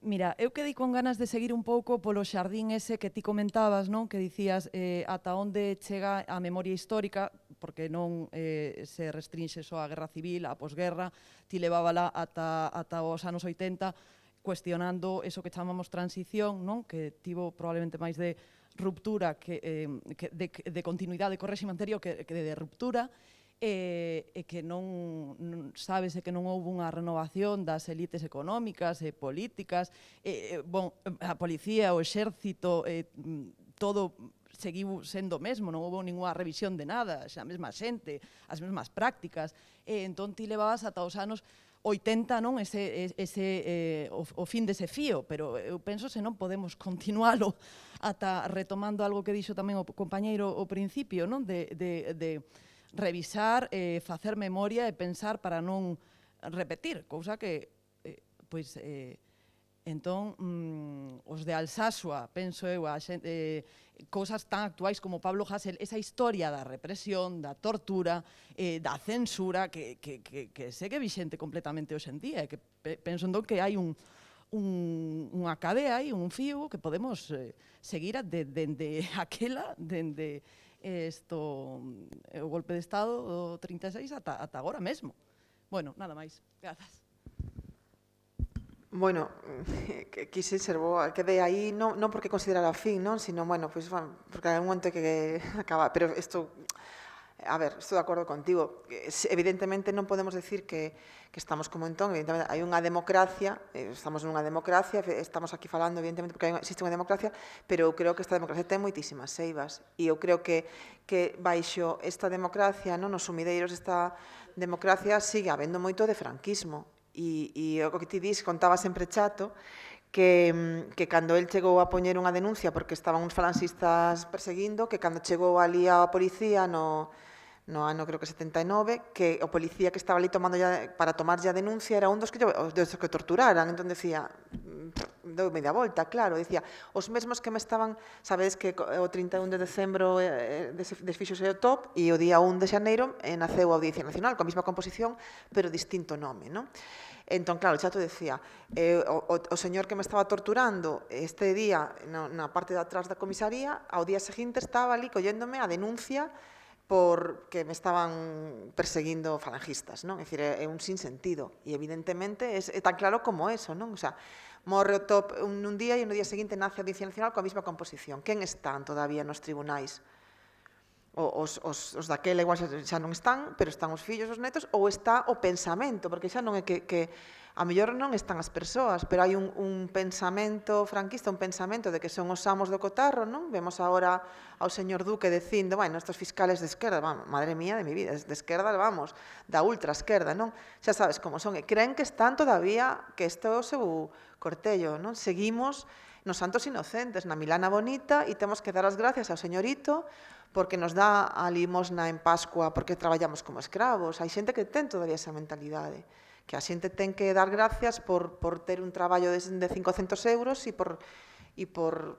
Mira, eu quedei con ganas de seguir un pouco polo xardín ese que ti comentabas, non? Que dicías eh, ata onde chega a memoria histórica, porque non eh, se restrinxe só a guerra civil, a posguerra, ti levábala ata, ata os anos 80, cuestionando eso que chamamos transición, non? Que tivo probablemente máis de ruptura que, eh, que de, de continuidade co réxime anterior que, que de ruptura e, e que non, non sabese que non houve unha renovación das elites económicas e políticas, e, eh, bon, a policía, o exército, eh, todo seguiu sendo o mesmo, non houve ningunha revisión de nada, xa a mesma xente, as mesmas prácticas, e entón ti levabas ata os anos 80, non, ese, ese eh, o, o fin dese fío, pero eu penso se non podemos continualo ata retomando algo que dixo tamén o compañeiro o principio, non? De, de, de revisar, eh, facer memoria e pensar para non repetir, cousa que, eh, pois, eh, Entón, mm, os de Alsasua, penso eu, a xente, eh, cousas tan actuais como Pablo Hasel, esa historia da represión, da tortura, eh, da censura, que, que, que, que segue vixente completamente hoxendía, e que penso entón que hai un, un, unha cadea e un fío que podemos eh, seguir dende de, de aquela, dende de, eh, o golpe de Estado do 36 ata, ata agora mesmo. Bueno, nada máis. Grazas. Bueno, que, quise ser boa, que de aí non, non porque considerara fin, non, sino bueno, pois pues, porque hai un momento que acaba, pero isto a ver, estou de acordo contigo. Evidentemente non podemos decir que que estamos como entón, evidentemente, hai unha democracia, eh, estamos nunha democracia, estamos aquí falando, evidentemente, porque existe unha democracia, pero eu creo que esta democracia ten moitísimas seivas, e eu creo que, que baixo esta democracia, non nos sumideiros esta democracia, sigue habendo moito de franquismo, e, e o que ti dis, contaba sempre chato, que, que cando el chegou a poñer unha denuncia porque estaban uns falansistas perseguindo, que cando chegou ali a policía no, no ano creo que 79, que o policía que estaba ali tomando ya, para tomar ya denuncia era un dos que, yo, dos que torturaran. Entón decía, mm, deu media volta, claro, decía, os mesmos que me estaban, sabedes que o 31 de decembro eh, eh desfixose o top e o día 1 de xaneiro eh, naceu a Audiencia Nacional, coa mesma composición, pero distinto nome, non? Entón, claro, o chato decía, eh, o, o, o señor que me estaba torturando este día na, na parte de atrás da comisaría, ao día seguinte estaba ali colléndome a denuncia por que me estaban perseguindo falangistas, non? É dicir, é un sinsentido e evidentemente é, é eh, tan claro como eso, non? O sea, morre o top un, un día e no día seguinte nace a Audiencia Nacional coa mesma composición. Quen están todavía nos tribunais? O, os, os, os daquela igual xa, xa non están, pero están os fillos, os netos, ou está o pensamento, porque xa non é que, que a mellor non están as persoas, pero hai un, un pensamento franquista, un pensamento de que son os amos do cotarro, non? Vemos agora ao señor Duque dicindo, bueno, estos fiscales de esquerda, vamos, madre mía de mi vida, de esquerda, vamos, da ultra esquerda, non? Xa sabes como son, e creen que están todavía, que isto é o seu cortello, non? Seguimos nos santos inocentes, na Milana bonita, e temos que dar as gracias ao señorito porque nos dá a limosna en Pascua, porque traballamos como escravos. Hai xente que ten todavía esa mentalidade que a xente ten que dar gracias por, por ter un traballo de, de 500 euros e por, e por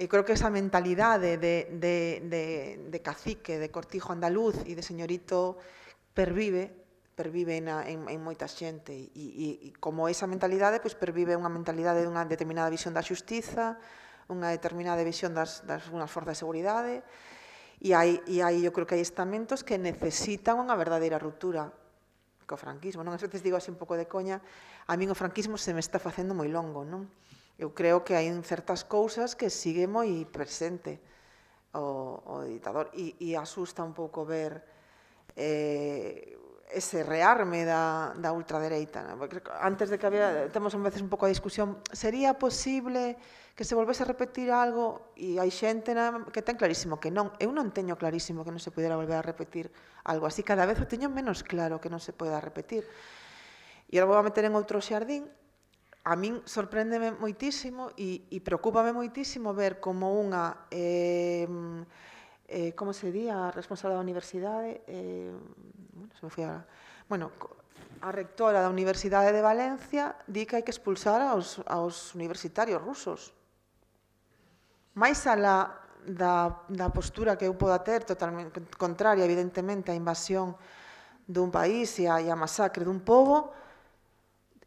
e creo que esa mentalidade de, de, de, de cacique, de cortijo andaluz e de señorito pervive pervive na, en, en moita xente e, e, e como esa mentalidade pois pervive unha mentalidade dunha determinada visión da xustiza, unha determinada visión das, das unhas forzas de seguridade e hai, e hai, eu creo que hai estamentos que necesitan unha verdadeira ruptura co franquismo. Non? As veces digo así un pouco de coña, a min o franquismo se me está facendo moi longo. Non? Eu creo que hai certas cousas que sigue moi presente o, o ditador e, e asusta un pouco ver eh, ese rearme da, da ultradereita. Porque Antes de que había, temos a veces un pouco a discusión, sería posible que se volvese a repetir algo e hai xente na, que ten clarísimo que non. Eu non teño clarísimo que non se pudera volver a repetir algo así. Cada vez o teño menos claro que non se poda repetir. E agora vou a meter en outro xardín. A min sorpréndeme moitísimo e, e preocupame moitísimo ver como unha... Eh, eh, como se di a responsable da universidade, eh, bueno, se me foi a, bueno, a rectora da Universidade de Valencia di que hai que expulsar aos, aos universitarios rusos. Mais alá da, da postura que eu poda ter, totalmente contraria, evidentemente, á invasión dun país e a, e a masacre dun povo,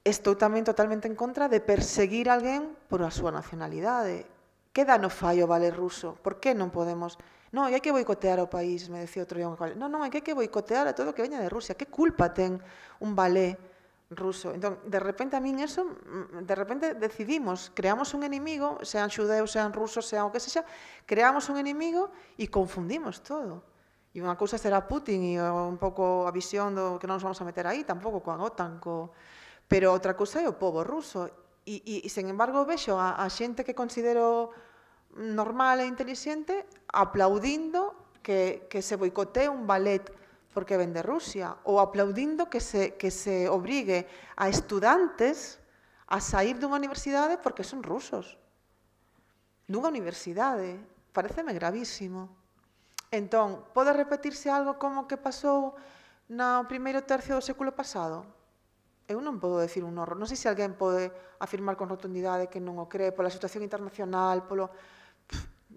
estou tamén totalmente en contra de perseguir alguén por a súa nacionalidade. Que dano fai o vale ruso? Por que non podemos non, hai que boicotear o país, me decía outro día un colega, non, non, hai que boicotear a todo o que veña de Rusia, que culpa ten un balé ruso? Entón, de repente a min eso, mm, de repente decidimos, creamos un enemigo, sean xudeus, sean rusos, sean o que sexa, creamos un enemigo e confundimos todo. E unha cousa será Putin e un pouco a visión do que non nos vamos a meter aí, tampouco coa OTAN, co... pero outra cousa é o povo ruso. E, e, e sen embargo, vexo a, a xente que considero normal e intelixente aplaudindo que, que se boicotee un ballet porque vende Rusia, ou aplaudindo que se, que se obrigue a estudantes a sair dunha universidade porque son rusos. Dunha universidade. Pareceme gravísimo. Entón, pode repetirse algo como que pasou no primeiro tercio do século pasado? Eu non podo decir un horror. Non sei se alguén pode afirmar con rotundidade que non o cree pola situación internacional, polo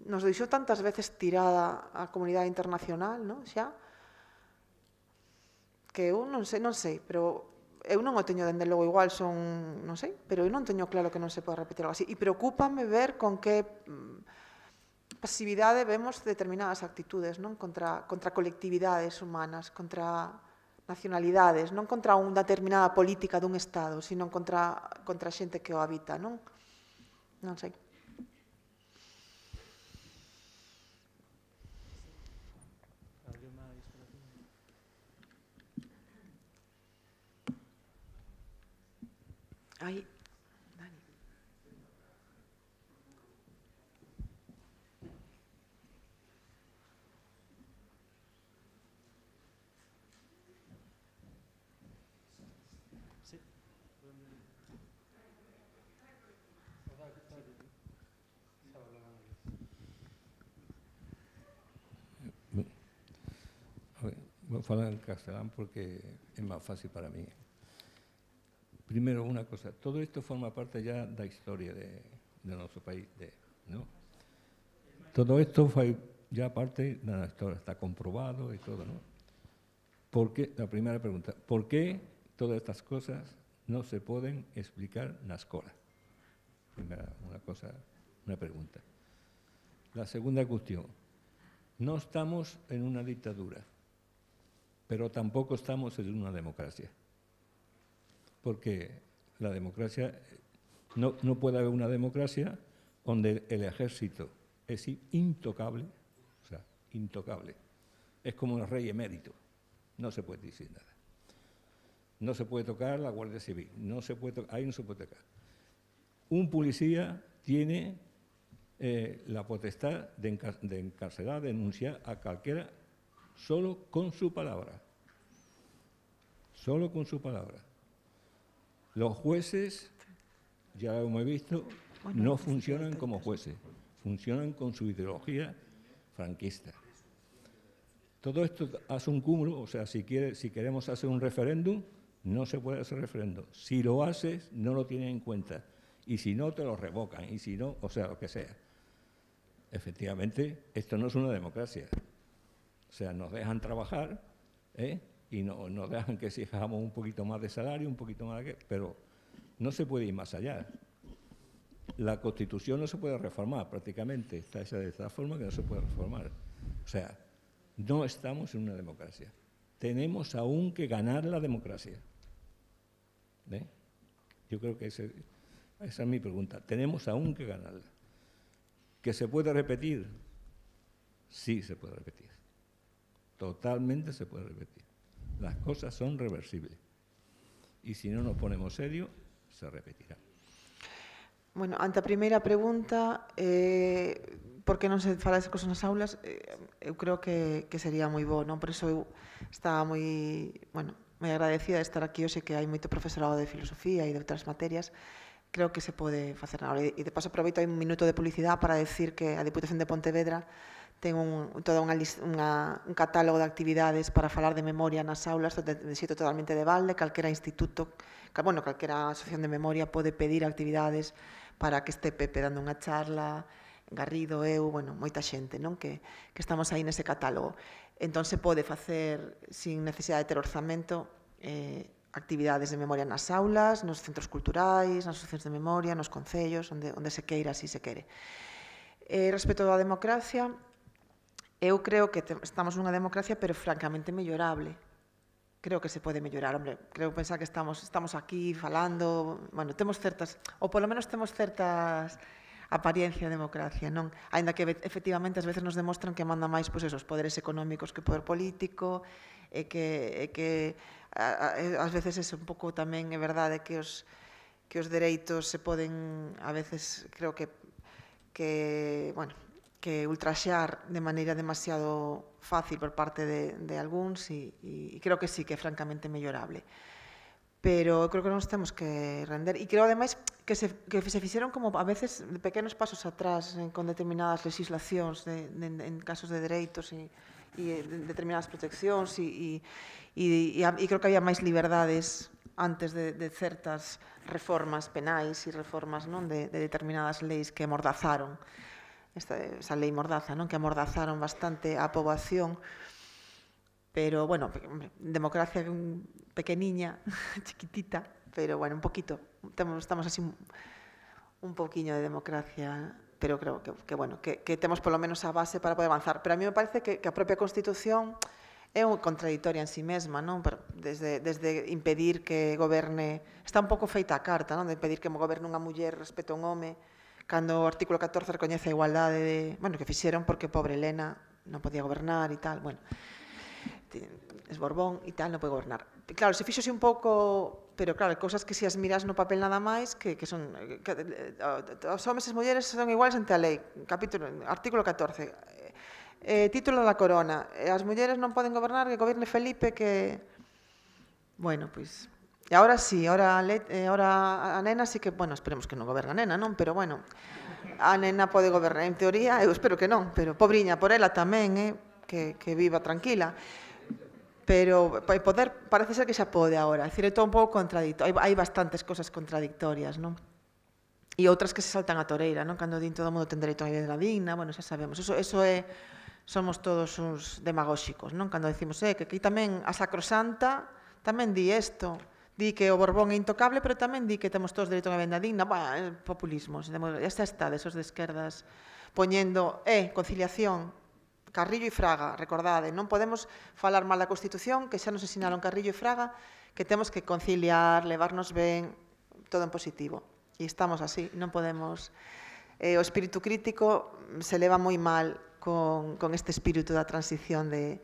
nos deixou tantas veces tirada a comunidade internacional, non? Xa que eu non sei, non sei, pero eu non o teño dende logo igual, son, non sei, pero eu non teño claro que non se pode repetir algo así. E preocúpame ver con que mm, pasividade vemos determinadas actitudes, non contra contra colectividades humanas, contra nacionalidades, non contra unha determinada política dun estado, sino contra contra xente que o habita, non? Non sei. Ay, Dani. Sí. Voy a hablar en castellano porque es más fácil para mí. Primero, una cosa, todo esto forma parte ya de la historia de, nuestro país, ¿no? Todo esto fue ya parte de la historia, está comprobado y todo, ¿no? la primera pregunta, ¿por qué todas estas cosas no se pueden explicar en la escuela? Primera, una cosa, una pregunta. La segunda cuestión, no estamos en una dictadura, pero tampoco estamos en una democracia porque la democracia, no, puede haber una democracia donde el ejército es intocable, o sea, intocable. Es como un rey emérito, no se puede decir nada. No se puede tocar la Guardia Civil, no se puede ahí no se puede tocar. Un policía tiene eh, la potestad de, encarcelar, denunciar a cualquiera solo con su palabra. Solo con su palabra. Los jueces, ya lo hemos visto, no funcionan como jueces, funcionan con su ideología franquista. Todo esto hace un cúmulo, o sea, si, si queremos hacer un referéndum, no se puede hacer referéndum. Si lo haces, no lo tienen en cuenta. Y si no, te lo revocan. Y si no, o sea, lo que sea. Efectivamente, esto no es una democracia. O sea, nos dejan trabajar, ¿eh? y no, nos dejan que si hagamos un poquito más de salario, un poquito más de qué, pero no se puede ir más allá. La Constitución no se puede reformar prácticamente, está esa de tal forma que no se puede reformar. O sea, no estamos en una democracia. Tenemos aún que ganar la democracia. Yo creo que esa es mi pregunta. Tenemos aún que ganarla. ¿Que se puede repetir? Sí, se puede repetir. Totalmente se puede repetir. Las cosas son reversibles. Y si no nos ponemos serio, se repetirá. Bueno, ante a primeira pregunta, eh, por que non se fala esas cousas nas aulas, eh, eu creo que, que sería moi bo, non? Por iso eu estaba moi, bueno, moi agradecida de estar aquí hoxe que hai moito profesorado de filosofía e de outras materias creo que se pode facer na aula. E de paso aproveito hai un minuto de publicidade para decir que a Diputación de Pontevedra ten un, toda unha, unha, un catálogo de actividades para falar de memoria nas aulas de, de xito totalmente de balde, calquera instituto, cal, bueno, calquera asociación de memoria pode pedir actividades para que este Pepe dando unha charla, Garrido, eu, bueno, moita xente, non? Que, que estamos aí nese catálogo. Entón se pode facer, sin necesidade de ter orzamento, eh, actividades de memoria nas aulas, nos centros culturais, nas asociacións de memoria, nos concellos, onde, onde se queira, si se quere. Eh, respecto á democracia, Eu creo que estamos nunha democracia, pero francamente mellorable. Creo que se pode mellorar, hombre. Creo pensar que estamos estamos aquí falando, bueno, temos certas, ou polo menos temos certas apariencia de democracia, non? Aínda que efectivamente ás veces nos demostran que manda máis pois esos poderes económicos que o poder político, e que e que ás veces é un pouco tamén é verdade que os que os dereitos se poden a veces creo que que, bueno, que ultraxear de maneira demasiado fácil por parte de, de algúns e, e creo que sí que é francamente mellorable. Pero eu creo que nos temos que render. E creo, ademais, que se, que se fixeron como a veces de pequenos pasos atrás en, con determinadas legislacións de, de, en casos de dereitos e, e de determinadas proteccións e, e, e, e creo que había máis liberdades antes de, de certas reformas penais e reformas non de, de determinadas leis que mordazaron esta, esa lei mordaza, non? que amordazaron bastante a poboación, pero, bueno, democracia pequeniña, chiquitita, pero, bueno, un poquito, temos, estamos así un, un poquinho de democracia pero creo que, que bueno, que, que temos polo menos a base para poder avanzar. Pero a mí me parece que, que a propia Constitución é un contradictoria en sí mesma, non? Pero desde, desde impedir que goberne... Está un pouco feita a carta, non? De impedir que goberne unha muller respecto a un home, cando o artículo 14 recoñece a igualdade de... Bueno, que fixeron porque pobre Elena non podía gobernar e tal, bueno, es Borbón e tal, non pode gobernar. Claro, se fixose un pouco, pero claro, cousas que se as miras no papel nada máis, que, que son, que, eh, os homens e as mulleres son iguales ante a lei, capítulo, artículo 14, eh, eh, título da corona, eh, as mulleres non poden gobernar, que goberne Felipe, que... Bueno, pois... Pues, E agora sí, ahora, eh, ahora a nena sí que, bueno, esperemos que non goberna a nena, non? Pero bueno, a nena pode gobernar en teoría, eu espero que non, pero pobriña por ela tamén, eh? que, que viva tranquila. Pero poder parece ser que xa pode agora, é é todo un pouco contradictorio, Hai, hai bastantes cosas contradictorias, non? E outras que se saltan a toreira, non? Cando din todo o mundo ten dereito a vida digna, bueno, xa sabemos. Eso, eso é somos todos uns demagóxicos, non? Cando decimos, eh, que aquí tamén a Sacrosanta tamén di isto di que o Borbón é intocable, pero tamén di que temos todos dereito a unha venda digna, bah, eh, populismo, esta está desos de esquerdas poñendo, eh, conciliación, Carrillo e Fraga, recordade, non podemos falar mal da Constitución, que xa nos ensinaron Carrillo e Fraga, que temos que conciliar, levarnos ben, todo en positivo. E estamos así, non podemos... Eh, o espírito crítico se leva moi mal con, con este espírito da transición de,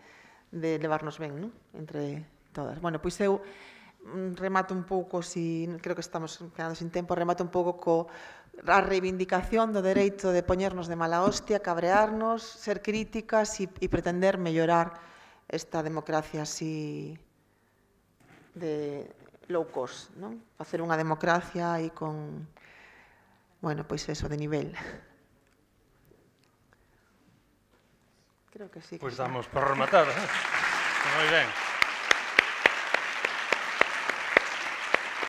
de levarnos ben, non? entre todas. Bueno, pois eu Mm, remato un pouco, si creo que estamos quedando sin tempo, remato un pouco co a reivindicación do dereito de poñernos de mala hostia, cabrearnos, ser críticas e, e pretender mellorar esta democracia así de low cost, non? Facer unha democracia aí con bueno, pois eso de nivel. Creo que sí. Pois pues damos por rematada. ¿eh? Moi ben.